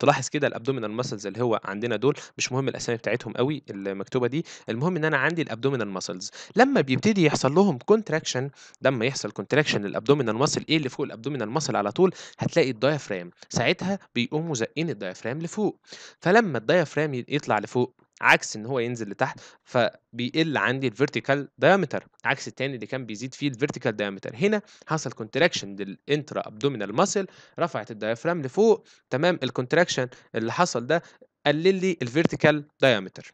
تلاحظ كده الابدومينال ماسلز اللي هو عندنا دول مش مهم الاسامي بتاعتهم قوي المكتوبه دي المهم ان انا عندي الابدومينال ماسلز لما بيبتدي يحصل لهم كونتراكشن لما يحصل كونتراكشن للابدومينال ماسل ايه اللي فوق الابدومينال ماسل على طول هتلاقي الدايفرام ساعتها بيقوموا زقين الدايفرام لفوق فلما الدايفرام يطلع لفوق عكس ان هو ينزل لتحت فبيقل عندي الفيرتيكال دايمتر عكس التاني اللي كان بيزيد فيه الفيرتيكال دايمتر هنا حصل كونتراكشن للانترا ابدومينال ماسل رفعت الدايفرام لفوق تمام الكونتراكشن اللي حصل ده قلل لي الفيرتيكال دايمتر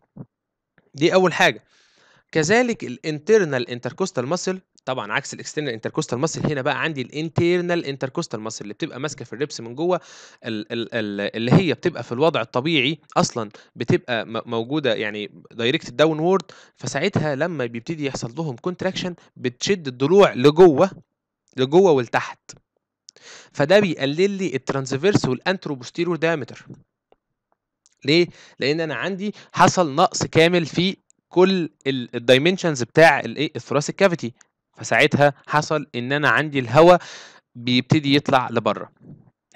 دي اول حاجه كذلك الانترنال انتركوستال ماسل طبعا عكس الاكسترنال انتركوستال ماسل هنا بقى عندي الانترنال انتركوستال ماسل اللي بتبقى ماسكه في الريبس من جوه اللي هي بتبقى في الوضع الطبيعي اصلا بتبقى موجوده يعني دايركت داون وورد فساعتها لما بيبتدي يحصل لهم كونتراكشن بتشد الضلوع لجوه لجوه ولتحت فده بيقلل لي الترانزفيرس والانترو دايمتر ليه؟ لان انا عندي حصل نقص كامل في كل الدايمنشنز بتاع الايه الثوراسيك كافيتي فساعتها حصل ان انا عندي الهواء بيبتدي يطلع لبره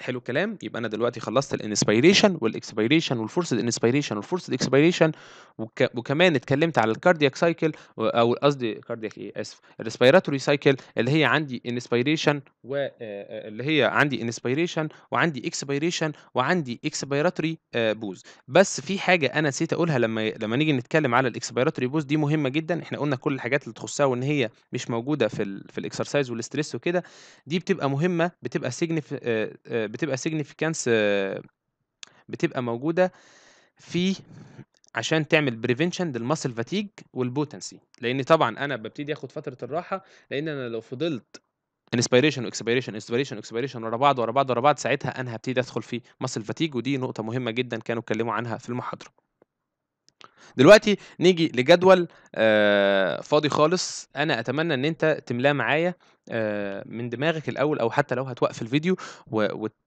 حلو الكلام يبقى انا دلوقتي خلصت الانسبيريشن والاكسبيريشن والفورسد انسبيريشن والفورسد اكسبيريشن وك... وكمان اتكلمت على الكاردياك سايكل او قصدي كاردياك ايه اسف الريسبيراتوري سايكل اللي هي عندي انسبيريشن واللي آه، آه، اللي هي عندي انسبيريشن وعندي اكسبيريشن وعندي اكسبيراتوري آه، بوز بس في حاجه انا نسيت اقولها لما لما نيجي نتكلم على الاكسبيراتوري بوز دي مهمه جدا احنا قلنا كل الحاجات اللي تخصها وان هي مش موجوده في الـ في الاكسرسايز والستريس وكده دي بتبقى مهمه بتبقى سيجنف بتبقى سيجنيفيكانس بتبقى موجوده في عشان تعمل بريفنشن للماسل فاتيج والبوتنسي لان طبعا انا ببتدي اخد فتره الراحه لان انا لو فضلت انسبيريشن واكسبيريشن انسبيريشن واكسبيريشن ورا بعض ورا بعض ورا بعض ساعتها انا هبتدي ادخل في ماسل فاتيج ودي نقطه مهمه جدا كانوا اتكلموا عنها في المحاضره دلوقتي نيجي لجدول آه، فاضي خالص انا اتمنى ان انت تملاه معايا آه، من دماغك الاول او حتى لو هتوقف الفيديو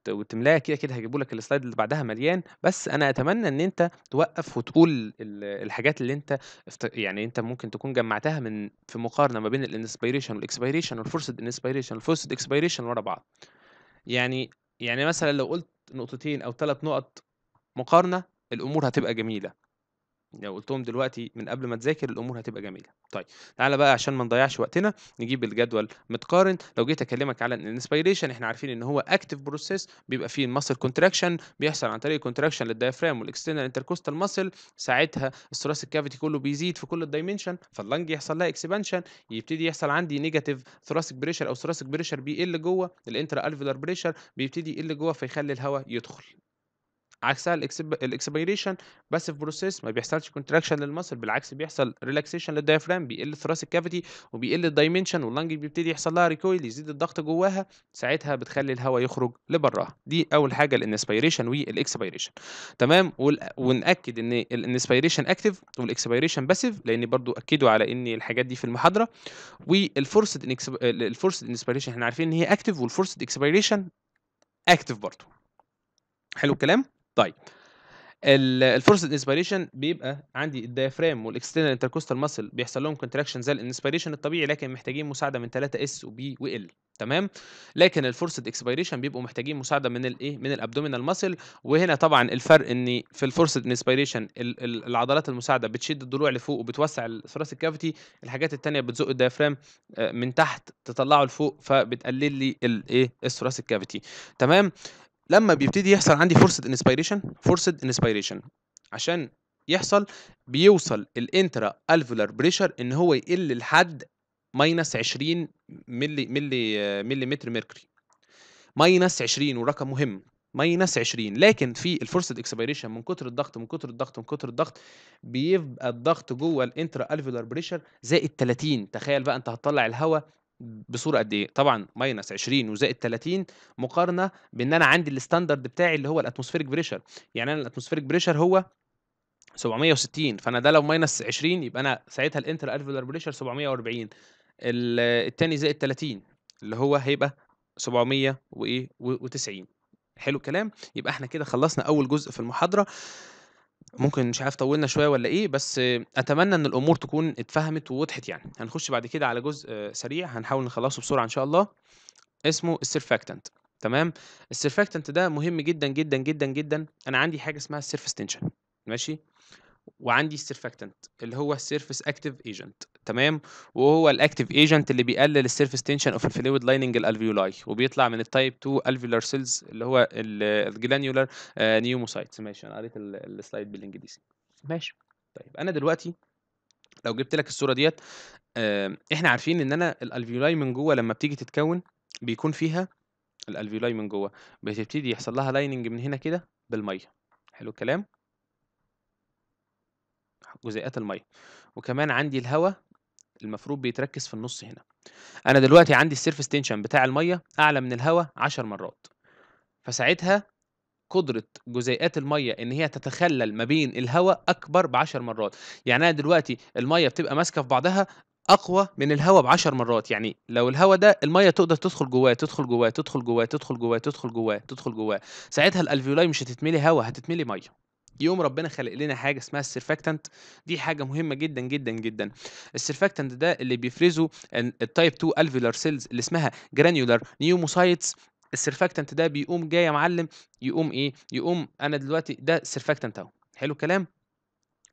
وتملاه كده كده هجيبه لك السلايد اللي بعدها مليان بس انا اتمنى ان انت توقف وتقول الحاجات اللي انت يعني انت ممكن تكون جمعتها من في مقارنه ما بين الانسبيريشن والاكسبيريشن والفورسد انسبيريشن والفورسد اكسبيريشن ورا بعض يعني يعني مثلا لو قلت نقطتين او ثلاث نقط مقارنه الامور هتبقى جميله لو قلتهم دلوقتي من قبل ما تذاكر الامور هتبقى جميله طيب تعالى بقى عشان ما نضيعش وقتنا نجيب الجدول متقارن لو جيت اكلمك على الانسبيريشن احنا عارفين ان هو اكتف بروسيس بيبقى فيه المسل كونتراكشن بيحصل عن طريق كونتراكشن للديافرام والاكسترنال انتركوستال مسل ساعتها الثراس الكافيتي كله بيزيد في كل الدايمنشن فاللنج يحصل لها اكسبانشن يبتدي يحصل عندي نيجاتيف ثراسك بريشر او ثراسك بريشر بيقل جوه الانترا الفيلر بريشر بيبتدي يقل جوه فيخلي الهواء يدخل عكسها الاكسبيريشن بس في بروسيس ما بيحصلش كونتراكشن للمصل بالعكس بيحصل ريلاكسيشن للديافرام بيقل ثراس الكافيتي وبيقل الدايمنشن واللنج بيبتدي يحصل لها ريكويل يزيد الضغط جواها ساعتها بتخلي الهواء يخرج لبراها دي اول حاجه الانسبيريشن والاكسبيريشن تمام وناكد ان الانسبيريشن اكتف والاكسبيريشن باسيف لان برضو اكدوا على ان الحاجات دي في المحاضره والفورسد الفورسد انسبيريشن احنا عارفين ان هي اكتف والفورسد اكسبيريشن اكتف برضو حلو الكلام طيب الفورس الانسبيريشن بيبقى عندي الديافرام والاكسترنال انتركوستال ماسل بيحصل لهم كونتراكشن زي الانسبيريشن الطبيعي لكن محتاجين مساعده من 3 اس وبي وال تمام لكن الفورس اكسبيريشن بيبقوا محتاجين مساعده من الايه من الابدومينال ماسل وهنا طبعا الفرق ان في الفورس انسبيريشن العضلات المساعده بتشد الضلوع لفوق وبتوسع الثراسيك الكافيتي الحاجات الثانيه بتزق الديافرام آه، من تحت تطلعه لفوق فبتقلل لي الايه الثراسيك الكافيتي تمام لما بيبتدي يحصل عندي فرصه انسبيريشن فرصه انسبيريشن عشان يحصل بيوصل الانترا الفولار بريشر ان هو يقل لحد ماينس 20 ملي ملي ملي متر ميركوري ماينس 20 ورقم مهم ماينس 20 لكن في الفرصه اكسبيريشن من كتر الضغط من كتر الضغط من كتر الضغط بيبقى الضغط جوه الانترا الفولار بريشر زائد 30 تخيل بقى انت هتطلع الهواء بصوره قد ايه طبعا ماينس 20 وزائد 30 مقارنه بان انا عندي الستاندرد بتاعي اللي هو الاتموسفيريك بريشر يعني انا الاتموسفيريك بريشر هو 760 فانا ده لو ماينس 20 يبقى انا ساعتها الانتر الفيولار بريشر 740 الثاني زائد 30 اللي هو هيبقى 700 وايه و90 حلو الكلام يبقى احنا كده خلصنا اول جزء في المحاضره ممكن مش عارف طولنا شوية ولا إيه، بس أتمنى إن الأمور تكون اتفهمت ووضحت يعني. هنخش بعد كده على جزء سريع هنحاول نخلّصه بسرعة إن شاء الله، اسمه السيرفاكتنت تمام؟ السيرفاكتنت ده مهم جدًا، جدًا، جدًا، جدًا. أنا عندي حاجة اسمها الsurface tension ماشي؟ وعندي السيرفكتنت اللي هو السيرفس اكتيف ايجنت تمام وهو الاكتيف ايجنت اللي بيقلل السيرفس تنشن اوف الفلويد لايننج الالفيولاي وبيطلع من التايب 2 الفيولار سيلز اللي هو الجلانيولار آه، نيوموسايتس ماشي انا قريت السلايد بالانجليزي ماشي طيب انا دلوقتي لو جبت لك الصوره ديت آه، احنا عارفين ان انا الالفيولاي من جوه لما بتيجي تتكون بيكون فيها الالفيولاي من جوه بتبتدي يحصل لها لايننج من هنا كده بالميه حلو الكلام جزيئات الميه وكمان عندي الهواء المفروض بيتركز في النص هنا انا دلوقتي عندي السيرفيس تنشن بتاع الميه اعلى من الهواء 10 مرات فساعتها قدرة جزيئات المية إن هي تتخلل ما بين الهواء أكبر بعشر مرات يعني أنا دلوقتي المية بتبقى ماسكة في بعضها اقوى من الهواء بعشر مرات يعني لو الهواء ده الميه تقدر تدخل جواه تدخل جواه تدخل جواه تدخل جواه تدخل جواه تدخل جواه ساعتها الالفيولاي مش هتتملي هواء هتتملي ميه يوم ربنا خلق لنا حاجه اسمها السيرفاكتنت دي حاجه مهمه جدا جدا جدا السيرفاكتنت ده اللي بيفرزه التايب 2 الفيلر سيلز اللي اسمها جرانيولار نيوموسايتس السيرفاكتنت ده بيقوم جاي يا معلم يقوم ايه يقوم انا دلوقتي ده سيرفاكتنت اهو حلو الكلام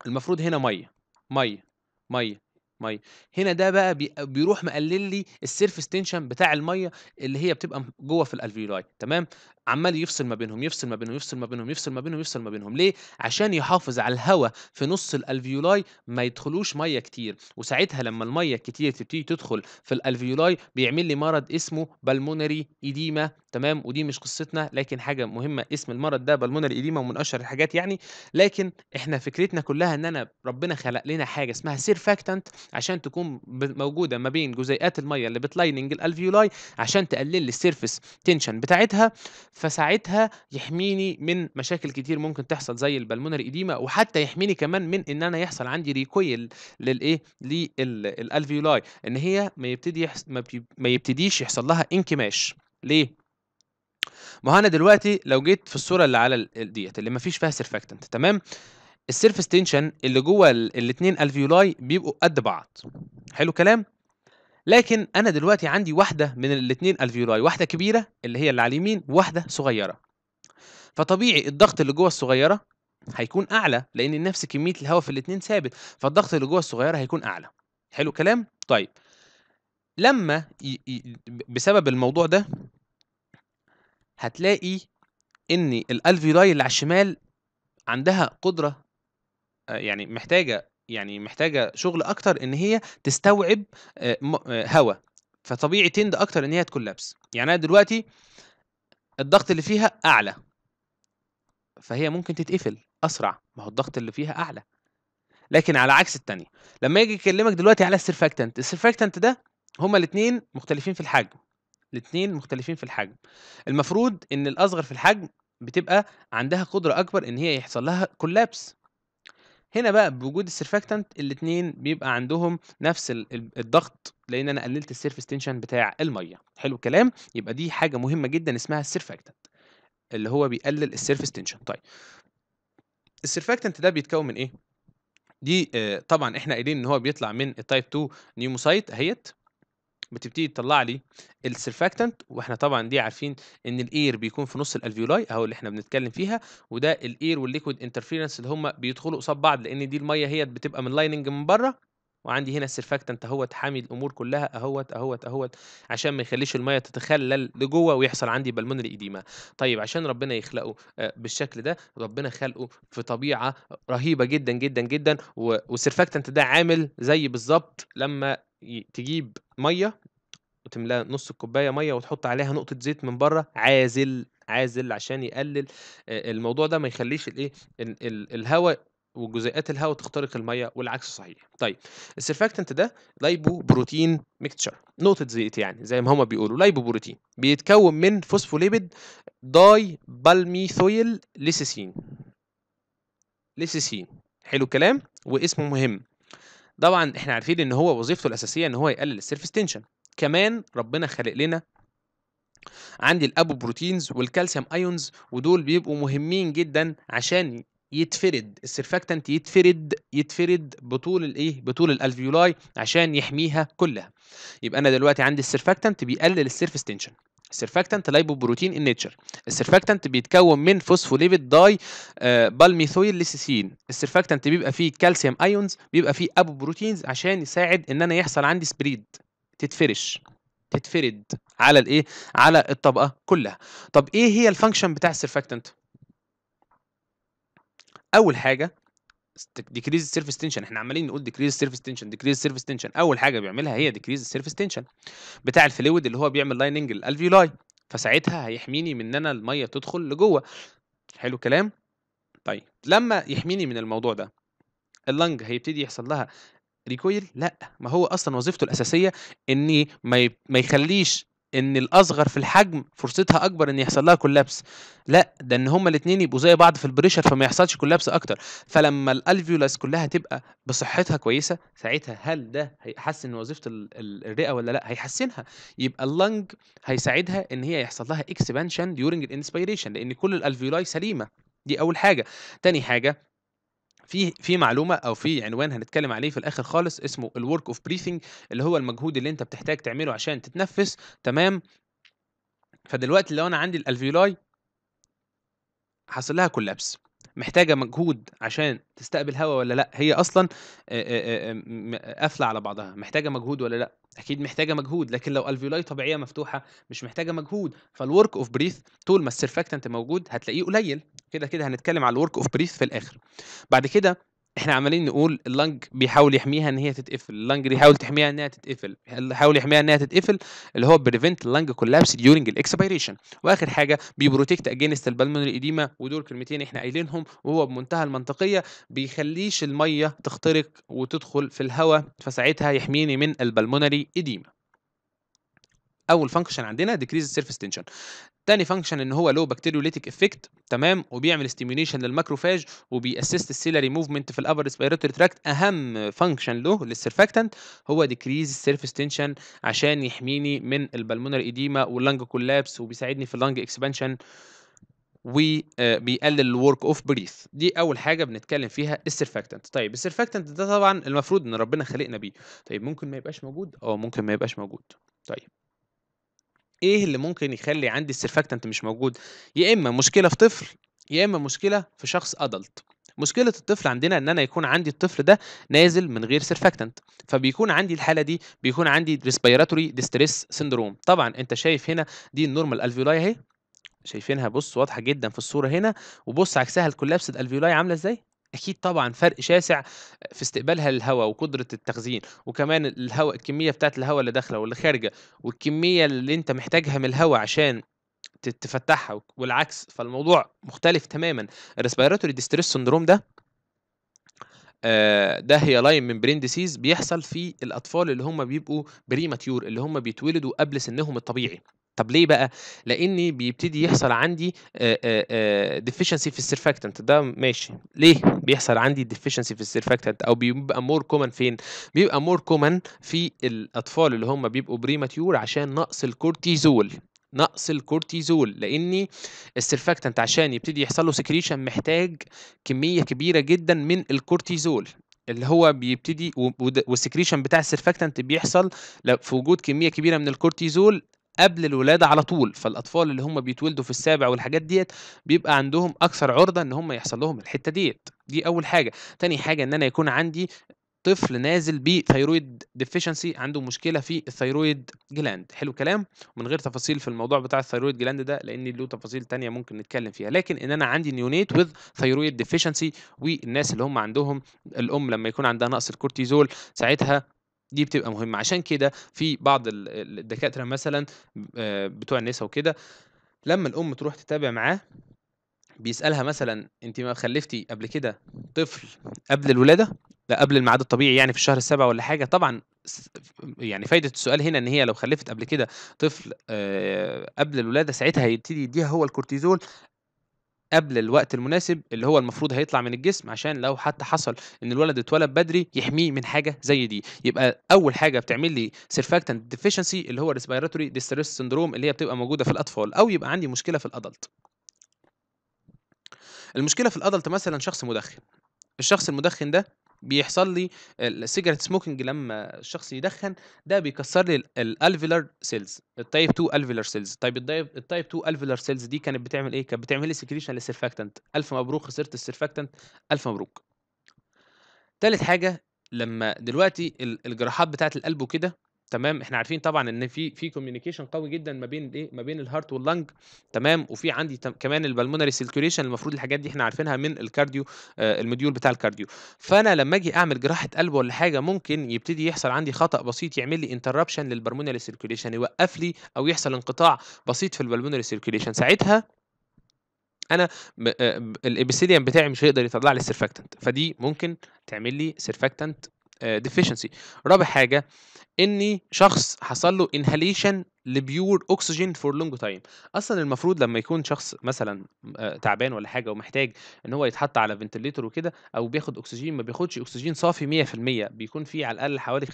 المفروض هنا ميه ميه ميه ميه هنا ده بقى بيروح مقلل لي السيرفس تنشن بتاع الميه اللي هي بتبقى جوه في الالفيولاي تمام عمال يفصل ما بينهم يفصل ما بينهم يفصل ما بينهم يفصل ما بينهم يفصل ما بينهم ليه عشان يحافظ على الهواء في نص الالفيولاي ما يدخلوش ميه كتير وساعتها لما الميه الكتير تبتدي تدخل في الالفيولاي بيعمل لي مرض اسمه بالمونري ايديما تمام ودي مش قصتنا لكن حاجه مهمه اسم المرض ده بالمونري ايديما ومن اشهر الحاجات يعني لكن احنا فكرتنا كلها ان انا ربنا خلق لنا حاجه اسمها سيرفاكتنت عشان تكون موجوده ما بين جزيئات الميه اللي بتلايننج الالفيولاي عشان تقلل لي السيرفس تنشن بتاعتها فساعتها يحميني من مشاكل كتير ممكن تحصل زي البلمونري إديمة وحتى يحميني كمان من إن أنا يحصل عندي ريكويل للإيه للألفيولاي إن هي ما يبتدي يحص... ما يبتديش يحصل لها انكماش ليه؟ ما انا دلوقتي لو جيت في الصوره اللي على ديت اللي ما فيش فيها سيرفكتنت تمام السيرفس تنشن اللي جوه الاثنين الفيولاي بيبقوا قد بعض حلو كلام لكن انا دلوقتي عندي واحده من الاثنين الفيولاي واحده كبيره اللي هي اللي على اليمين واحده صغيره فطبيعي الضغط اللي جوه الصغيره هيكون اعلى لان نفس كميه الهواء في الاثنين ثابت فالضغط اللي جوه الصغيره هيكون اعلى حلو كلام طيب لما ي... ي... بسبب الموضوع ده هتلاقي ان الالفيولاي اللي على الشمال عندها قدره آه، يعني محتاجه يعني محتاجه شغل اكتر ان هي تستوعب آه، آه، هواء فطبيعي تند اكتر ان هي تكولابس يعني انا دلوقتي الضغط اللي فيها اعلى فهي ممكن تتقفل اسرع ما هو الضغط اللي فيها اعلى لكن على عكس التانية لما يجي يكلمك دلوقتي على السيرفاكتنت السيرفاكتنت ده هما الاثنين مختلفين في الحجم الاثنين مختلفين في الحجم المفروض ان الاصغر في الحجم بتبقى عندها قدره اكبر ان هي يحصل لها كولابس هنا بقى بوجود السرفاكتنت الاثنين بيبقى عندهم نفس الضغط لان انا قللت السيرفس تنشن بتاع الميه حلو الكلام يبقى دي حاجه مهمه جدا اسمها السرفاكتنت اللي هو بيقلل السيرفس تنشن طيب السرفاكتنت ده بيتكون من ايه دي آه، طبعا احنا قايلين ان هو بيطلع من التايب 2 نيوموسايت اهيت بتبتدي تطلع لي السرفاكتنت واحنا طبعا دي عارفين ان الاير بيكون في نص الالفيولاي اهو اللي احنا بنتكلم فيها وده الاير والليكويد انترفيرنس اللي هم بيدخلوا قصاد بعض لان دي الميه هي بتبقى من لايننج من بره وعندي هنا السرفاكتنت اهوت حامي الامور كلها اهوت اهوت اهوت عشان ما يخليش الميه تتخلل لجوه ويحصل عندي بالمونري ايديما طيب عشان ربنا يخلقه آه، بالشكل ده ربنا خلقه في طبيعه رهيبه جدا جدا جدا والسرفاكتنت ده عامل زي بالظبط لما تجيب ميه وتملاها نص الكوبايه ميه وتحط عليها نقطه زيت من بره عازل عازل عشان يقلل آه، الموضوع ده ما يخليش الايه الهواء وجزيئات الهواء تخترق الميه والعكس صحيح طيب السيرفاكتنت ده لايبو بروتين ميكتشر نقطه زيت يعني زي ما هما بيقولوا لايبو بروتين بيتكون من فوسفوليبيد داي بالميثويل ليسيسين ليسيسين حلو الكلام واسمه مهم طبعا احنا عارفين ان هو وظيفته الاساسيه ان هو يقلل السيرفس تنشن كمان ربنا خلق لنا عندي الابو بروتينز والكالسيوم ايونز ودول بيبقوا مهمين جدا عشان يتفرد السيرفاكتانت يتفرد يتفرد بطول الايه بطول الالفيولاي عشان يحميها كلها يبقى انا دلوقتي عندي السيرفاكتانت بيقلل السيرفس تنشن السرفاكتانت لايبوبروتين ان نيتشر السيرفاكتانت بيتكون من فوسفوليبيد داي آه، بالميثويل ليسيسين السيرفاكتانت بيبقى فيه كالسيوم ايونز بيبقى فيه ابوبروتينز عشان يساعد ان انا يحصل عندي سبريد تتفرش تتفرد على الايه على الطبقه كلها طب ايه هي الفانكشن بتاع السيرفاكتانت اول حاجه ديكريز السيرفيس تنشن احنا عمالين نقول ديكريز السيرفيس تنشن ديكريز السيرفيس تنشن اول حاجه بيعملها هي ديكريز السيرفيس تنشن بتاع الفلويد اللي هو بيعمل لايننج للالفيولاي فساعتها هيحميني من ان انا الميه تدخل لجوه حلو كلام طيب لما يحميني من الموضوع ده اللنج هيبتدي يحصل لها ريكويل لا ما هو اصلا وظيفته الاساسيه ان ما يخليش ان الاصغر في الحجم فرصتها اكبر ان يحصل لها كولابس لا ده ان هما الاثنين يبقوا زي بعض في البريشر فما يحصلش كولابس اكتر فلما الالفيولاس كلها تبقى بصحتها كويسه ساعتها هل ده هيحسن وظيفه الرئه ولا لا هيحسنها يبقى اللنج هيساعدها ان هي يحصل لها اكسبانشن ديورنج الانسبيريشن لان كل الالفيولاي سليمه دي اول حاجه تاني حاجه في في معلومه او في عنوان هنتكلم عليه في الاخر خالص اسمه الورك اوف بريثنج اللي هو المجهود اللي انت بتحتاج تعمله عشان تتنفس تمام فدلوقتي لو انا عندي الالفيولاي حصل لها كولابس محتاجه مجهود عشان تستقبل هواء ولا لا هي اصلا قافله على بعضها محتاجه مجهود ولا لا اكيد محتاجه مجهود لكن لو الفيولاي طبيعيه مفتوحه مش محتاجه مجهود فالورك اوف بريث طول ما السرفاكتنت موجود هتلاقيه قليل كده كده هنتكلم على الورك اوف بريث في الاخر بعد كده احنا عمالين نقول اللنج بيحاول يحميها ان هي تتقفل اللنج بيحاول تحميها ان هي تتقفل بيحاول يحميها ان هي تتقفل اللي هو بريفنت اللنج كولابس ديورنج الاكسبيريشن واخر حاجه بيبروتكت اجينست البلمونري ايديما ودول كلمتين احنا قايلينهم وهو بمنتهى المنطقيه بيخليش الميه تخترق وتدخل في الهواء فساعتها يحميني من البلمونري ايديما اول فانكشن عندنا ديكريز السيرفيس تنشن تاني فانكشن ان هو له بكتيريوليتيك افكت تمام وبيعمل ستيميوليشن للماكروفاج وبيأسست السيلري موفمنت في الابر ريسبيراتوري تراكت اهم فانكشن له للسيرفاكتنت هو ديكريز السيرفس تنشن عشان يحميني من البلمونر ايديما واللنج كولابس وبيساعدني في اللنج اكسبانشن وبيقلل الورك اوف بريث دي اول حاجه بنتكلم فيها السيرفاكتنت طيب السيرفاكتنت ده طبعا المفروض ان ربنا خلقنا بيه طيب ممكن ما يبقاش موجود او ممكن ما يبقاش موجود طيب ايه اللي ممكن يخلي عندي السرفاكتنت مش موجود يا اما مشكله في طفل يا اما مشكله في شخص ادلت مشكله الطفل عندنا ان انا يكون عندي الطفل ده نازل من غير سيرفاكتنت فبيكون عندي الحاله دي بيكون عندي ريسبيراتوري ديستريس سيندروم طبعا انت شايف هنا دي النورمال الفيولاي اهي شايفينها بص واضحه جدا في الصوره هنا وبص عكسها الكولابسد الفيولاي عامله ازاي اكيد طبعا فرق شاسع في استقبالها للهواء وقدره التخزين وكمان الهواء الكميه بتاعت الهواء اللي داخله واللي خارجه والكميه اللي انت محتاجها من الهواء عشان تفتحها والعكس فالموضوع مختلف تماما الريسبيراتوري ديستريس سندروم ده آه ده هي لاين برين ديسيز بيحصل في الاطفال اللي هم بيبقوا بريماتيور اللي هم بيتولدوا قبل سنهم الطبيعي طب ليه بقى؟ لان بيبتدي يحصل عندي ديفيشنسي في السيرفاكتنت ده ماشي ليه بيحصل عندي ديفيشنسي في السيرفاكتنت او بيبقى مور كومن فين؟ بيبقى مور كومن في الاطفال اللي هم بيبقوا بريماتيور عشان نقص الكورتيزول نقص الكورتيزول لاني السيرفاكتنت عشان يبتدي يحصل له سكريشن محتاج كميه كبيره جدا من الكورتيزول اللي هو بيبتدي والسكريشن بتاع السيرفاكتنت بيحصل في وجود كميه كبيره من الكورتيزول قبل الولاده على طول فالاطفال اللي هم بيتولدوا في السابع والحاجات ديت بيبقى عندهم اكثر عرضه ان هم يحصل لهم الحته ديت دي اول حاجه تاني حاجه ان انا يكون عندي طفل نازل بثيرويد ديفيشنسي عنده مشكله في الثيرويد جلاند حلو كلام من غير تفاصيل في الموضوع بتاع الثيرويد جلاند ده لان له تفاصيل تانية ممكن نتكلم فيها لكن ان انا عندي نيونيت وذ ثيرويد ديفيشنسي والناس اللي هم عندهم الام لما يكون عندها نقص الكورتيزول ساعتها دي بتبقى مهمة عشان كده في بعض الدكاترة مثلا آه، بتوع النساء وكده لما الأم تروح تتابع معاه بيسألها مثلا أنت ما خلفتي قبل كده طفل قبل الولادة؟ لا قبل الميعاد الطبيعي يعني في الشهر السابع ولا حاجة طبعا يعني فايدة السؤال هنا إن هي لو خلفت قبل كده طفل آه، قبل الولادة ساعتها هيبتدي يديها هو الكورتيزول قبل الوقت المناسب اللي هو المفروض هيطلع من الجسم عشان لو حتى حصل ان الولد اتولد بدري يحميه من حاجه زي دي يبقى اول حاجه بتعمل لي سيرفاكتنت ديفيشنسي اللي هو ريسبيراتوري ديستريس سندروم اللي هي بتبقى موجوده في الاطفال او يبقى عندي مشكله في الادلت المشكله في الادلت مثلا شخص مدخن الشخص المدخن ده بيحصل لي السيجرت سموكينج لما الشخص يدخن ده بيكسر لي الالفيلر سيلز التايب 2 الفيلر سيلز طيب التايب 2 الفيلر سيلز دي كانت بتعمل ايه كانت بتعمل لي سكريشن للسيرفاكتنت الف مبروك خسرت السيرفاكتنت الف مبروك تالت حاجه لما دلوقتي الجراحات بتاعه القلب وكده تمام احنا عارفين طبعا ان في في كوميونيكيشن قوي جدا ما بين الايه ما بين الهارت واللنج تمام وفي عندي تم كمان البلمونري سيركيوليشن المفروض الحاجات دي احنا عارفينها من الكارديو آه المديول بتاع الكارديو فانا لما اجي اعمل جراحه قلب ولا حاجه ممكن يبتدي يحصل عندي خطا بسيط يعمل لي انتربشن للبلمونري سيركيوليشن يوقف لي او يحصل انقطاع بسيط في البلمونري سيركيوليشن ساعتها انا آه، الابيثيليوم بتاعي مش هيقدر يطلع لي سيرفاكتنت فدي ممكن تعمل لي سيرفاكتنت ديفيشنسي آه، رابع حاجه اني شخص حصل له انهيليشن لبيور اوكسجين فور لونج تايم اصلا المفروض لما يكون شخص مثلا آه، تعبان ولا حاجه ومحتاج ان هو يتحط على فنتليتور وكده او بياخد اكسجين ما بياخدش اكسجين صافي 100% بيكون فيه على الاقل حوالي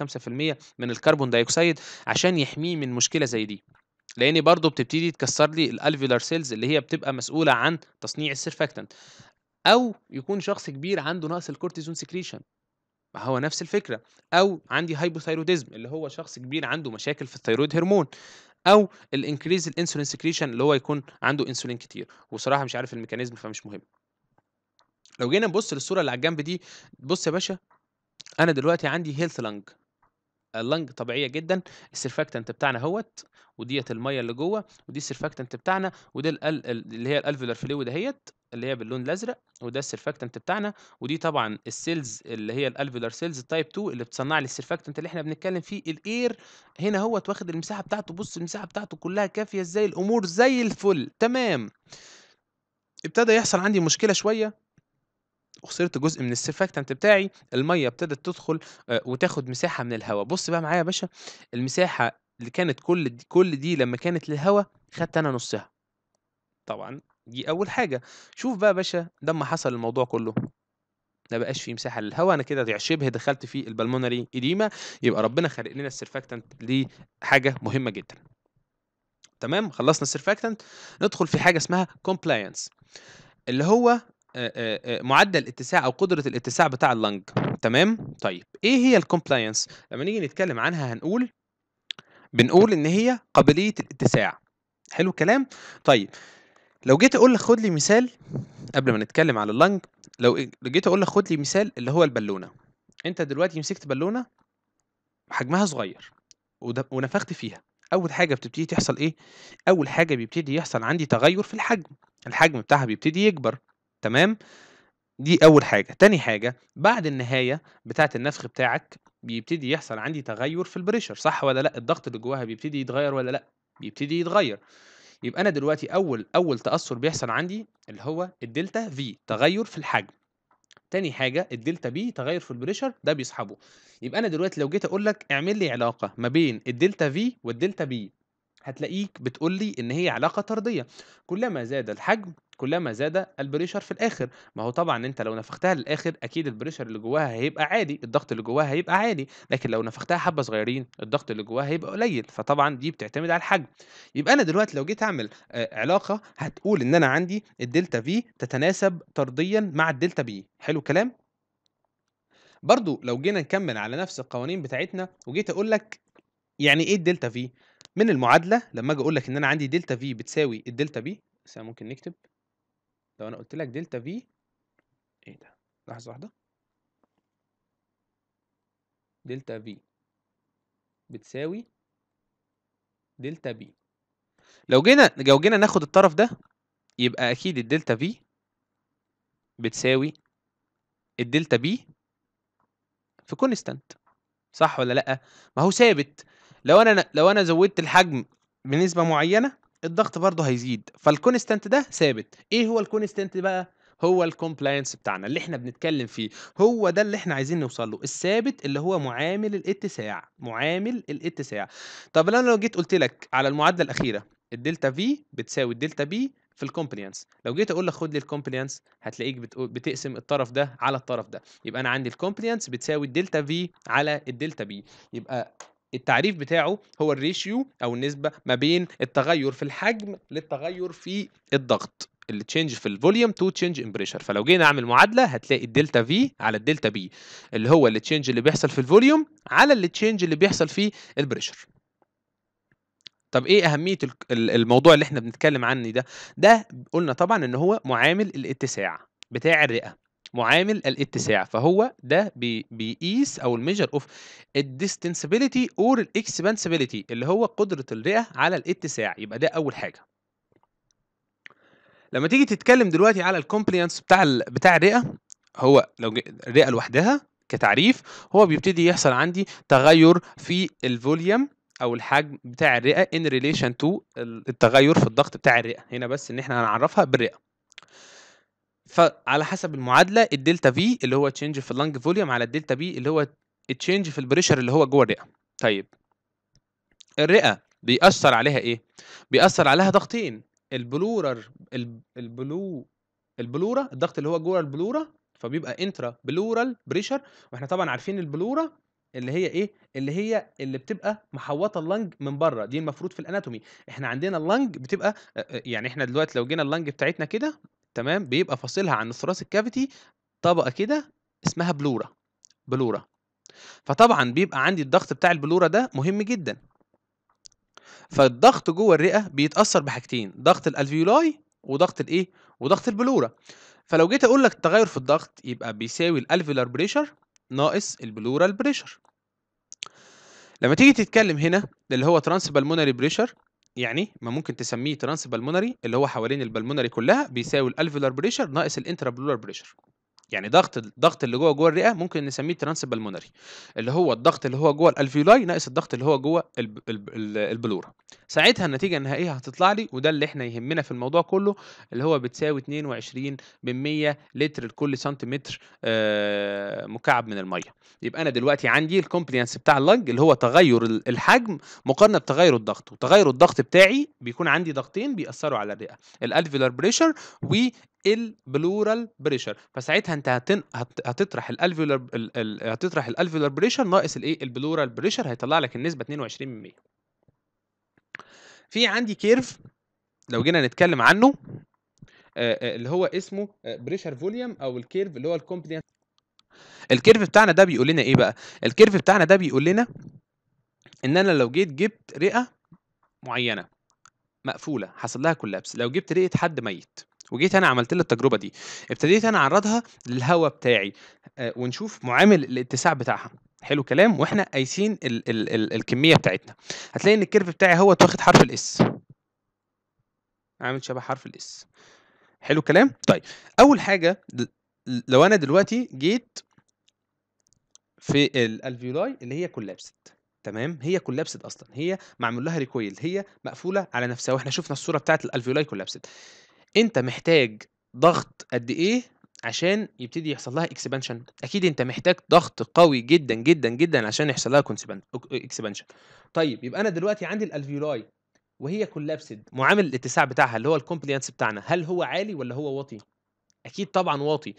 5% من الكربون دايوكسيد عشان يحميه من مشكله زي دي لان برضه بتبتدي تكسر لي الالفيولار سيلز اللي هي بتبقى مسؤوله عن تصنيع السيرفاكتنت او يكون شخص كبير عنده نقص الكورتيزون سكريشن هو نفس الفكره او عندي هايبوثايروديزم اللي هو شخص كبير عنده مشاكل في الثيرويد هرمون او الانكريز الانسولين سكريشن اللي هو يكون عنده انسولين كتير وصراحه مش عارف الميكانيزم فمش مهم لو جينا نبص للصوره اللي على الجنب دي بص يا باشا انا دلوقتي عندي هيلث لانج اللنج طبيعيه جدا السرفاكتنت بتاعنا هوت وديت الميه اللي جوه ودي السرفاكتنت بتاعنا ودي اللي هي الالفيولار فلويد اهيت اللي هي باللون الازرق وده السرفاكتنت بتاعنا ودي طبعا السيلز اللي هي الالفيولار سيلز تايب 2 اللي بتصنع لي السرفاكتنت اللي احنا بنتكلم فيه الاير هنا هوت واخد المساحه بتاعته بص المساحه بتاعته كلها كافيه ازاي الامور زي الفل تمام ابتدى يحصل عندي مشكله شويه وخسرت جزء من السرفاكتنت بتاعي الميه ابتدت تدخل آه، وتاخد مساحه من الهواء بص بقى معايا يا باشا المساحه اللي كانت كل دي كل دي لما كانت للهواء خدت انا نصها طبعا دي اول حاجه شوف بقى يا باشا ده ما حصل الموضوع كله ما بقاش فيه مساحه للهواء انا كده شبه دخلت في البلمونري اديما يبقى ربنا خلق لنا السرفاكتنت دي حاجه مهمه جدا تمام خلصنا السرفاكتنت ندخل في حاجه اسمها كومبلاينس اللي هو آه، آه، آه، معدل اتساع او قدره الاتساع بتاع اللنج تمام طيب ايه هي الكومبلاينس لما نيجي نتكلم عنها هنقول بنقول ان هي قابليه الاتساع حلو الكلام طيب لو جيت اقول لك خد لي مثال قبل ما نتكلم على اللنج لو جيت اقول لك خد لي مثال اللي هو البالونه انت دلوقتي مسكت بالونه حجمها صغير ونفخت فيها اول حاجه بتبتدي تحصل ايه اول حاجه بيبتدي يحصل عندي تغير في الحجم الحجم بتاعها بيبتدي يكبر تمام دي اول حاجه تاني حاجه بعد النهايه بتاعه النفخ بتاعك بيبتدي يحصل عندي تغير في البريشر صح ولا لا الضغط اللي جواها بيبتدي يتغير ولا لا بيبتدي يتغير يبقى انا دلوقتي اول اول تاثر بيحصل عندي اللي هو الدلتا في تغير في الحجم تاني حاجه الدلتا بي تغير في البريشر ده بيسحبه يبقى انا دلوقتي لو جيت اقول لك اعمل لي علاقه ما بين الدلتا في والدلتا بي هتلاقيك بتقول لي ان هي علاقه طرديه كلما زاد الحجم كلما زاد البريشر في الاخر ما هو طبعا انت لو نفختها للاخر اكيد البريشر اللي جواها هيبقى عادي الضغط اللي جواها هيبقى عادي لكن لو نفختها حبه صغيرين الضغط اللي جواها هيبقى قليل فطبعا دي بتعتمد على الحجم يبقى انا دلوقتي لو جيت اعمل آه، علاقه هتقول ان انا عندي الدلتا في تتناسب طرديا مع الدلتا بي حلو الكلام برضو لو جينا نكمل على نفس القوانين بتاعتنا وجيت اقول لك يعني ايه الدلتا في من المعادله لما اجي اقول لك ان انا عندي دلتا في بتساوي الدلتا بي بس ممكن نكتب لو انا قلت لك دلتا في ايه ده لحظه واحده دلتا في بتساوي دلتا بي لو جينا لو جينا ناخد الطرف ده يبقى اكيد الدلتا في بتساوي الدلتا بي في كونستانت صح ولا لا ما هو ثابت لو انا لو انا زودت الحجم بنسبه معينه الضغط برضه هيزيد فالكونستنت ده ثابت ايه هو الكونستنت بقى هو الكومبلاينس بتاعنا اللي احنا بنتكلم فيه هو ده اللي احنا عايزين نوصل له الثابت اللي هو معامل الاتساع معامل الاتساع طب انا لو جيت قلت لك على المعادله الاخيره الدلتا في بتساوي الدلتا بي في الكومبليانس لو جيت اقول لك خد لي الكومبليانس هتلاقيك بتقسم الطرف ده على الطرف ده يبقى انا عندي الكومبليانس بتساوي الدلتا في على الدلتا بي يبقى التعريف بتاعه هو الريشيو او النسبه ما بين التغير في الحجم للتغير في الضغط اللي تشينج في الفوليوم تو تشينج ان بريشر فلو جينا نعمل معادله هتلاقي الدلتا في على الدلتا بي اللي هو التشينج اللي بيحصل في الفوليوم على التشينج اللي بيحصل في البريشر طب ايه اهميه الموضوع اللي احنا بنتكلم عنه ده ده قلنا طبعا ان هو معامل الاتساع بتاع الرئه معامل الاتساع فهو ده بيقيس او الميجر اوف الديستنسبيليتي اور الاكسبانسبيليتي اللي هو قدره الرئه على الاتساع يبقى ده اول حاجه لما تيجي تتكلم دلوقتي على الكومبليانس بتاع ال... بتاع الرئه هو لو الرئه لوحدها كتعريف هو بيبتدي يحصل عندي تغير في الفوليوم او الحجم بتاع الرئه ان ريليشن تو التغير في الضغط بتاع الرئه هنا بس ان احنا هنعرفها بالرئه فعلى حسب المعادله الدلتا في اللي هو تشينج في اللنج فوليوم على الدلتا بي اللي هو التشينج في البريشر اللي هو جوه الرئه طيب الرئه بيأثر عليها ايه بيأثر عليها ضغطين البلورر البلو البلوره الضغط اللي هو جوه البلوره فبيبقى انترا بلورال بريشر واحنا طبعا عارفين البلوره اللي هي ايه اللي هي اللي بتبقى محوطه اللنج من بره دي المفروض في الاناتومي احنا عندنا اللنج بتبقى آه، آه، يعني احنا دلوقتي لو جينا اللنج بتاعتنا كده تمام بيبقى فاصلها عن الثراس الكافيتي طبقه كده اسمها بلورا بلورا فطبعا بيبقى عندي الضغط بتاع البلورا ده مهم جدا فالضغط جوه الرئه بيتاثر بحاجتين ضغط الالفيولاي وضغط الايه وضغط البلورا فلو جيت اقول لك التغير في الضغط يبقى بيساوي الالفيولار بريشر ناقص البلورال بريشر لما تيجي تتكلم هنا اللي هو ترانس بالمونري بريشر يعني ما ممكن تسميه ترانس بالمونري اللي هو حوالين البلمونري كلها بيساوي الالفيولار بريشر ناقص الانترابلولار بريشر يعني ضغط الضغط اللي جوه جوه الرئه ممكن نسميه ترانس بالمونري اللي هو الضغط اللي هو جوه الالفيولاي ناقص الضغط اللي هو جوه البلورا ساعتها النتيجه النهائيه هتطلع لي وده اللي احنا يهمنا في الموضوع كله اللي هو بتساوي 22 من 100 لتر لكل سنتيمتر مكعب من الميه يبقى انا دلوقتي عندي الكومبليانس بتاع اللنج اللي هو تغير الحجم مقارنه بتغير الضغط وتغير الضغط بتاعي بيكون عندي ضغطين بيأثروا على الرئه الالفيولار بريشر البلورال بريشر فساعتها انت هتن... هتطرح الالفيولار ال... ال... هتطرح الالفيولار بريشر ناقص الايه البلورال بريشر هيطلع لك النسبه 22% في عندي كيرف لو جينا نتكلم عنه آه، آه، اللي هو اسمه آه، بريشر فوليوم او الكيرف اللي هو الكومبليانس الكيرف بتاعنا ده بيقول لنا ايه بقى الكيرف بتاعنا ده بيقول لنا ان انا لو جيت جبت رئه معينه مقفوله حصل لها كولابس لو جبت رئه حد ميت وجيت انا عملت له التجربه دي ابتديت انا اعرضها للهواء بتاعي آه، ونشوف معامل الاتساع بتاعها حلو كلام واحنا قايسين ال- ال- ال- الكميه بتاعتنا هتلاقي ان الكيرف بتاعي هو واخد حرف الاس عامل شبه حرف الاس حلو كلام طيب اول حاجه لو انا دلوقتي جيت في الالفيولاي اللي هي كولابست تمام هي كولابست اصلا هي معمول لها ريكويل هي مقفوله على نفسها واحنا شفنا الصوره بتاعت الالفيولاي كولابست انت محتاج ضغط قد ايه عشان يبتدي يحصل لها اكسبانشن اكيد انت محتاج ضغط قوي جدا جدا جدا عشان يحصل لها اكسبانشن طيب يبقى انا دلوقتي عندي الالفيولاي وهي كولابسد معامل الاتساع بتاعها اللي هو الكومبليانس بتاعنا هل هو عالي ولا هو واطي اكيد طبعا واطي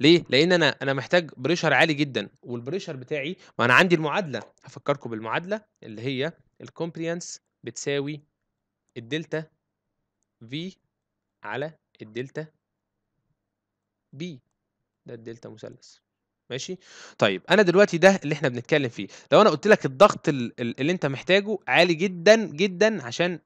ليه لان انا انا محتاج بريشر عالي جدا والبريشر بتاعي ما انا عندي المعادله هفكركم بالمعادله اللي هي الكومبليانس بتساوي الدلتا في على الدلتا بي ده الدلتا مثلث ماشي طيب انا دلوقتي ده اللي احنا بنتكلم فيه لو انا قلت لك الضغط اللي انت محتاجه عالي جدا جدا عشان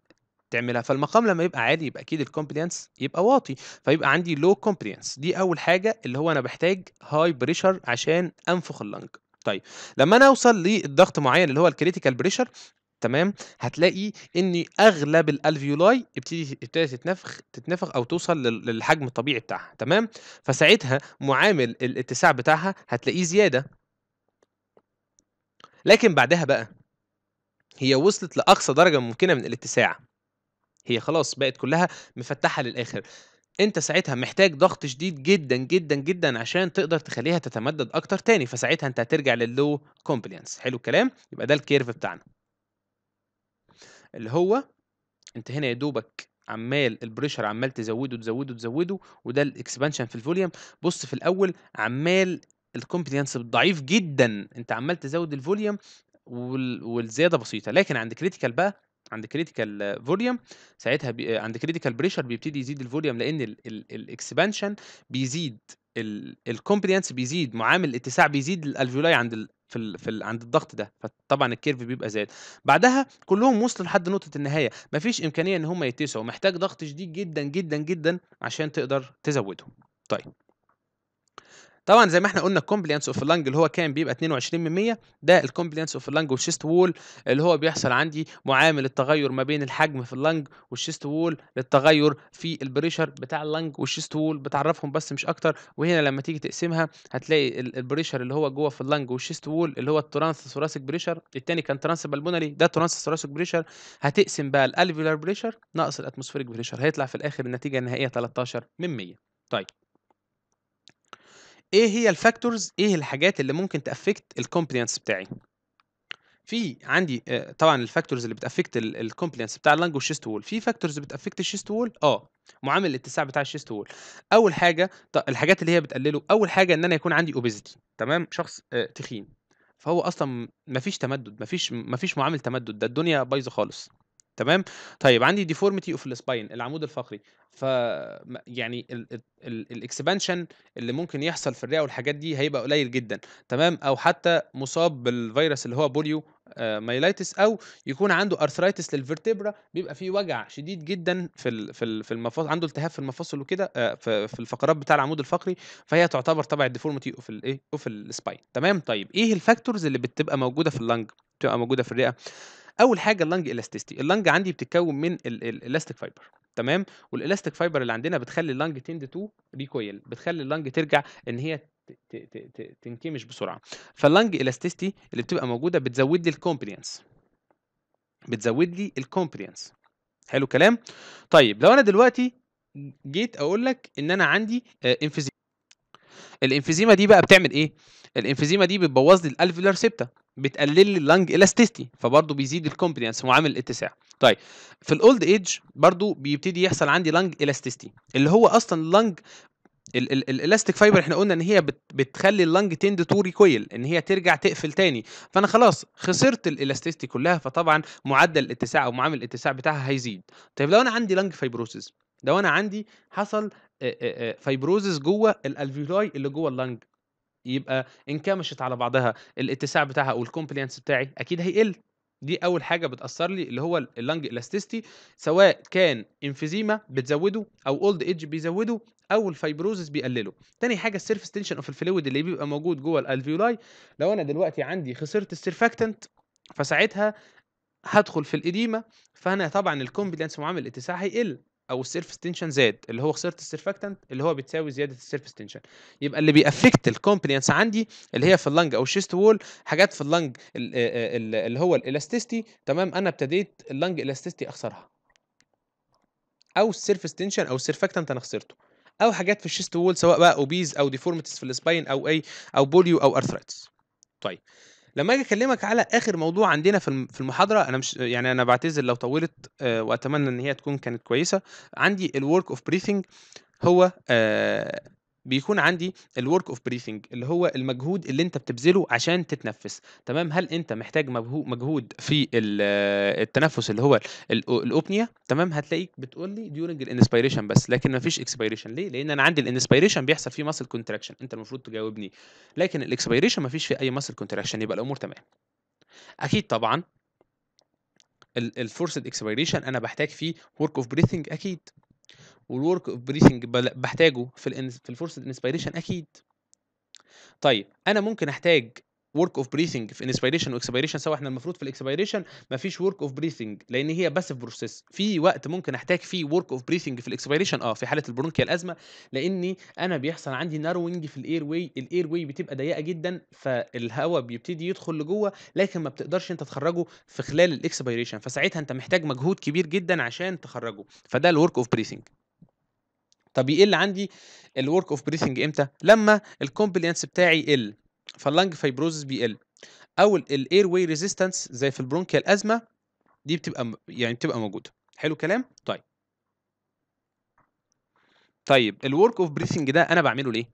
تعملها فالمقام لما يبقى عالي يبقى اكيد الكومبليانس يبقى واطي فيبقى عندي لو كومبليانس دي اول حاجه اللي هو انا بحتاج هاي بريشر عشان انفخ اللنج طيب لما انا اوصل للضغط معين اللي هو الكريتيكال بريشر تمام هتلاقي ان اغلب الالفيولاي ابتدي ابتدت تتنفخ تتنفخ او توصل للحجم الطبيعي بتاعها تمام فساعتها معامل الاتساع بتاعها هتلاقيه زياده لكن بعدها بقى هي وصلت لاقصى درجه ممكنه من الاتساع هي خلاص بقت كلها مفتحه للاخر انت ساعتها محتاج ضغط شديد جدا جدا جدا عشان تقدر تخليها تتمدد اكتر تاني فساعتها انت هترجع لللو كومبلينس حلو الكلام يبقى ده الكيرف بتاعنا اللي هو انت هنا يا دوبك عمال البريشر عمال تزوده تزوده تزوده وده الاكسبانشن في الفوليوم بص في الاول عمال الكومبتنس ضعيف جدا انت عمال تزود الفوليوم والزياده بسيطه لكن عند كريتيكال بقى عند كريتيكال فوليوم ساعتها بي... عند كريتيكال بريشر بيبتدي يزيد الفوليوم لان الاكسبانشن بيزيد الكومبلينس بيزيد معامل الاتساع بيزيد الالفيولاي عند في ال... في ال... عند الضغط ده فطبعا الكيرف بيبقى زاد بعدها كلهم وصلوا لحد نقطه النهايه مفيش امكانيه ان هم يتسعوا محتاج ضغط شديد جدا جدا جدا عشان تقدر تزودهم طيب طبعا زي ما احنا قلنا الكومبليانس اوف اللنج اللي هو كان بيبقى 22 من 100 ده الكومبليانس اوف اللنج والشيست وول اللي هو بيحصل عندي معامل التغير ما بين الحجم في اللنج والشيست وول للتغير في البريشر بتاع اللنج والشيست وول بتعرفهم بس مش اكتر وهنا لما تيجي تقسمها هتلاقي البريشر اللي هو جوه في اللنج والشيست وول اللي هو الترانس ثوراسيك بريشر الثاني كان ترانس بالبونري ده ترانس ثوراسيك بريشر هتقسم بقى الالفيولار بريشر ناقص الاتموسفيريك بريشر هيطلع في الاخر النتيجه النهائيه 13 من 100 طيب ايه هي الفاكتورز ايه الحاجات اللي ممكن تافكت الكومبلينس بتاعي في عندي آه، طبعا الفاكتورز اللي بتافكت الكومبلينس بتاع اللانج والشيست وول في فاكتورز بتافكت الشيست وول اه معامل الاتساع بتاع الشيست وول اول حاجه الحاجات اللي هي بتقلله اول حاجه ان انا يكون عندي اوبيزيتي تمام شخص آه، تخين فهو اصلا مفيش تمدد مفيش مفيش معامل تمدد ده الدنيا بايظه خالص تمام طيب عندي ديفورميتي اوف السباين العمود الفقري ف يعني الاكسبانشن اللي ممكن يحصل في الرئه والحاجات دي هيبقى قليل جدا تمام او حتى مصاب بالفيروس اللي هو بوليو مايلايتس آه، او يكون عنده ارثرايتس للفرتبرا بيبقى فيه وجع شديد جدا في في في المفاصل عنده التهاب في المفاصل وكده آه، في الفقرات بتاع العمود الفقري فهي تعتبر تبع الديفورميتي اوف الايه اوف السباين تمام طيب ايه الفاكتورز اللي بتبقى موجوده في اللنج بتبقى موجوده في الرئه اول حاجه اللنج الاستيستي اللنج عندي بتتكون من الالاستيك فايبر تمام والالاستيك فايبر اللي عندنا بتخلي اللنج تند تو ريكويل بتخلي اللنج ترجع ان هي تنكمش بسرعه فاللنج الاستيستي اللي بتبقى موجوده بتزود لي الكومبلينس بتزود لي الكومبلينس حلو الكلام طيب لو انا دلوقتي جيت اقول لك ان انا عندي آه، انفيزيما الانفيزيما دي بقى بتعمل ايه الانفيزيما دي بتبوظ لي الالفيولار سيبتا بتقلل لي اللنج الاستيستي فبرضه بيزيد الكومبيدنس معامل الاتساع طيب في الاولد ايج برضه بيبتدي يحصل عندي لنج الاستيستي اللي هو اصلا اللنج الالاستيك فايبر احنا قلنا ان هي بتخلي اللنج تند تو ريكويل ان هي ترجع تقفل تاني فانا خلاص خسرت الالاستيستي كلها فطبعا معدل الاتساع او معامل الاتساع بتاعها هيزيد طيب لو انا عندي لنج فايبروسيس لو انا عندي حصل فايبروزس جوه الالفيولاي اللي جوه اللنج يبقى انكمشت على بعضها الاتساع بتاعها او الكومبلينس بتاعي اكيد هيقل دي اول حاجه بتاثر لي اللي هو اللنج الاستيستي سواء كان انفيزيما بتزوده او اولد ايدج بيزوده او الفايبروزس بيقلله تاني حاجه السيرفس تنشن اوف الفلويد اللي بيبقى موجود جوه الالفيولاي لو انا دلوقتي عندي خسرت السيرفاكتنت فساعتها هدخل في الاديمه فانا طبعا الكومبلينس معامل الاتساع هيقل او السيرفس تنشن زاد اللي هو خسرت السيرفكتنت اللي هو بتساوي زياده السيرفس تنشن يبقى اللي بيأفكت الكومبلينس عندي اللي هي في اللنج او الشيست وول حاجات في اللنج آه، آه، اللي هو الالاستيستي تمام انا ابتديت اللنج الاستيستي اخسرها او السيرفس تنشن او السيرفكتنت انا خسرته او حاجات في الشيست وول سواء بقى اوبيز او ديفورمتس في السباين او اي او بوليو او ارثرايتس طيب لما اجي اكلمك على اخر موضوع عندنا في المحاضره انا مش يعني انا بعتذر لو طولت آه، واتمنى ان هي تكون كانت كويسه عندي الورك اوف بريفنج هو آه، بيكون عندي الورك اوف بريثنج اللي هو المجهود اللي انت بتبذله عشان تتنفس تمام هل انت محتاج مجهود في التنفس اللي هو الاوبنيا تمام هتلاقيك بتقول لي ديورنج الانسبيريشن بس لكن ما فيش اكسبيريشن ليه لان انا عندي الانسبيريشن بيحصل فيه ماسل كونتراكشن انت المفروض تجاوبني لكن الاكسبيريشن ما فيش فيه اي ماسل كونتراكشن يبقى الامور تمام اكيد طبعا الفورسد اكسبيريشن انا بحتاج فيه ورك اوف بريثنج اكيد والورك اوف بريسنج بحتاجه في في الفورس انسبيريشن اكيد طيب انا ممكن احتاج ورك اوف بريثنج في انسبيريشن واكسبيريشن سواء احنا المفروض في الاكسبيريشن مفيش ورك اوف بريثنج لان هي في بروسيس في وقت ممكن احتاج فيه ورك اوف بريثنج في الاكسبيريشن اه في حاله البرونكيال ازمه لاني انا بيحصل عندي ناروينج في الاير واي الاير واي بتبقى ضيقه جدا فالهواء بيبتدي يدخل لجوه لكن ما بتقدرش انت تخرجه في خلال الاكسبيريشن فساعتها انت محتاج مجهود كبير جدا عشان تخرجه فده الورك اوف بريثنج طب يقل عندي الورك اوف بريثنج امتى لما الكومبلينس بتاعي يقل فاللنج فايبروزس بيقل او الاير واي ريزيستنس زي في البرونكيال ازمه دي بتبقى يعني بتبقى موجوده حلو كلام طيب طيب الورك اوف بريثنج ده انا بعمله ليه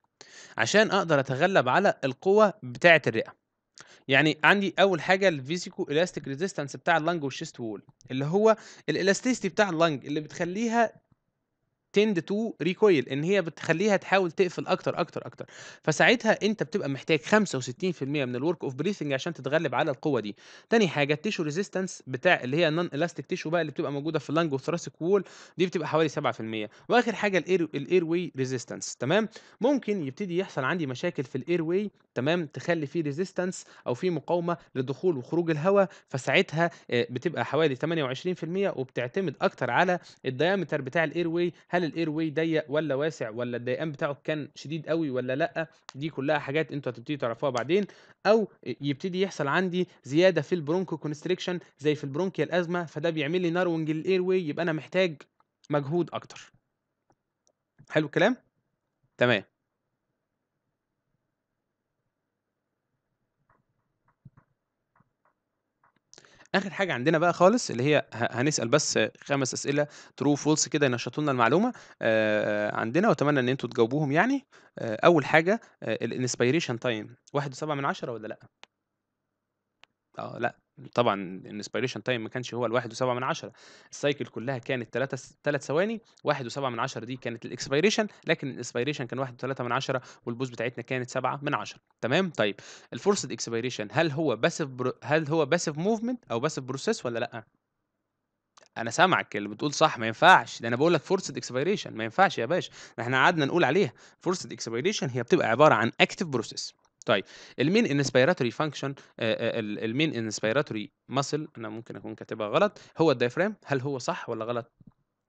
عشان اقدر اتغلب على القوه بتاعه الرئه يعني عندي اول حاجه الفيزيكو الاستيك ريزيستنس بتاع اللنج والشيست وول اللي هو الالاستيستي بتاع اللنج اللي بتخليها تند تو ريكويل ان هي بتخليها تحاول تقفل اكتر اكتر اكتر فساعتها انت بتبقى محتاج 65% من الورك اوف بريثنج عشان تتغلب على القوه دي تاني حاجه التيشو ريزيستنس بتاع اللي هي النون الاستيك تيشو بقى اللي بتبقى موجوده في اللانج والثراسيك وول دي بتبقى حوالي 7% واخر حاجه الاير الاير واي ريزيستنس تمام ممكن يبتدي يحصل عندي مشاكل في الاير واي تمام تخلي فيه ريزيستنس او في مقاومه لدخول وخروج الهواء فساعتها آه، بتبقى حوالي 28% وبتعتمد اكتر على الديامتر بتاع الاير واي هل هل الاير واي ضيق ولا واسع ولا الضيقان بتاعه كان شديد قوي ولا لا دي كلها حاجات انتوا هتبتدي تعرفوها بعدين او يبتدي يحصل عندي زياده في البرونكو كونستريكشن زي في البرونكيا الازمه فده بيعمل لي ناروينج للاير واي يبقى انا محتاج مجهود اكتر حلو الكلام تمام اخر حاجه عندنا بقى خالص اللي هي هنسال بس خمس اسئله ترو فولس كده ينشطوا لنا المعلومه آه، عندنا واتمنى ان انتوا تجاوبوهم يعني آه، اول حاجه الانسبيريشن تايم واحد من عشرة ولا لا اه لا طبعا الانسبيريشن تايم ما كانش هو الواحد وسبعة من عشرة السايكل كلها كانت ثلاثة ثلاث ثواني واحد وسبعة من عشرة دي كانت الاكسبيريشن لكن الاسبيريشن كان واحد وثلاثة من عشرة والبوز بتاعتنا كانت سبعة من عشرة تمام طيب الفرصة اكسبيريشن هل هو باسف هل هو باسف موفمنت او باسف بروسيس ولا لا انا سامعك اللي بتقول صح ما ينفعش ده انا بقول لك فرصه اكسبيريشن ما ينفعش يا باشا احنا قعدنا نقول عليها فرصه اكسبيريشن هي بتبقى عباره عن اكتف بروسيس طيب المين انسبيراتوري آه، آه، فانكشن المين انسبيراتوري ماسل انا ممكن اكون كاتبها غلط هو الدايفرام هل هو صح ولا غلط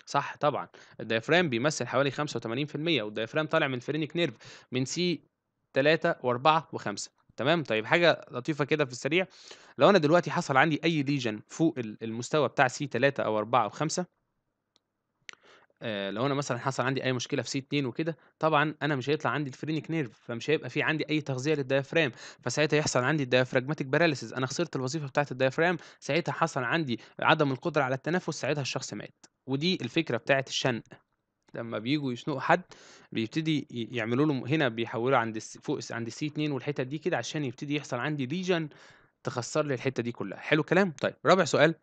صح طبعا الدايفرام بيمثل حوالي 85% والدايفرام طالع من الفرينيك نيرف من سي 3 و4 و5 تمام طيب حاجه لطيفه كده في السريع لو انا دلوقتي حصل عندي اي ليجن فوق المستوى بتاع سي 3 او 4 او 5 آه، لو انا مثلا حصل عندي اي مشكله في سي 2 وكده طبعا انا مش هيطلع عندي الفرينك نيرف فمش هيبقى في عندي اي تغذيه للديافرام فساعتها يحصل عندي الديافراجماتيك باراليسيس انا خسرت الوظيفه بتاعه الديافرام ساعتها حصل عندي عدم القدره على التنفس ساعتها الشخص مات ودي الفكره بتاعه الشنق لما بييجوا يشنقوا حد بيبتدي يعملوا له هنا بيحولوا عند فوق عند سي 2 والحتت دي كده عشان يبتدي يحصل عندي ليجن تخسر لي الحته دي كلها حلو الكلام طيب رابع سؤال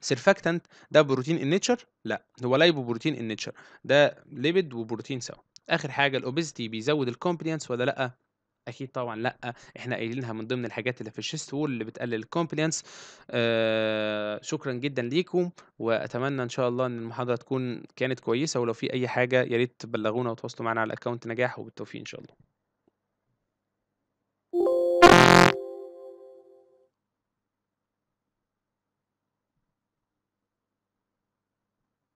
سيرفاكتانت ده بروتين النيتشر لا هو لايبو بروتين النيتشر ده ليبيد وبروتين سوا اخر حاجه الاوبيزيتي بيزود الكومبلينس ولا لا اكيد طبعا لا احنا قايلينها من ضمن الحاجات اللي في الشيست وول اللي بتقلل الكومبلينس آه شكرا جدا ليكم واتمنى ان شاء الله ان المحاضره تكون كانت كويسه ولو في اي حاجه يا ريت تبلغونا وتواصلوا معنا على الاكونت نجاح وبالتوفيق ان شاء الله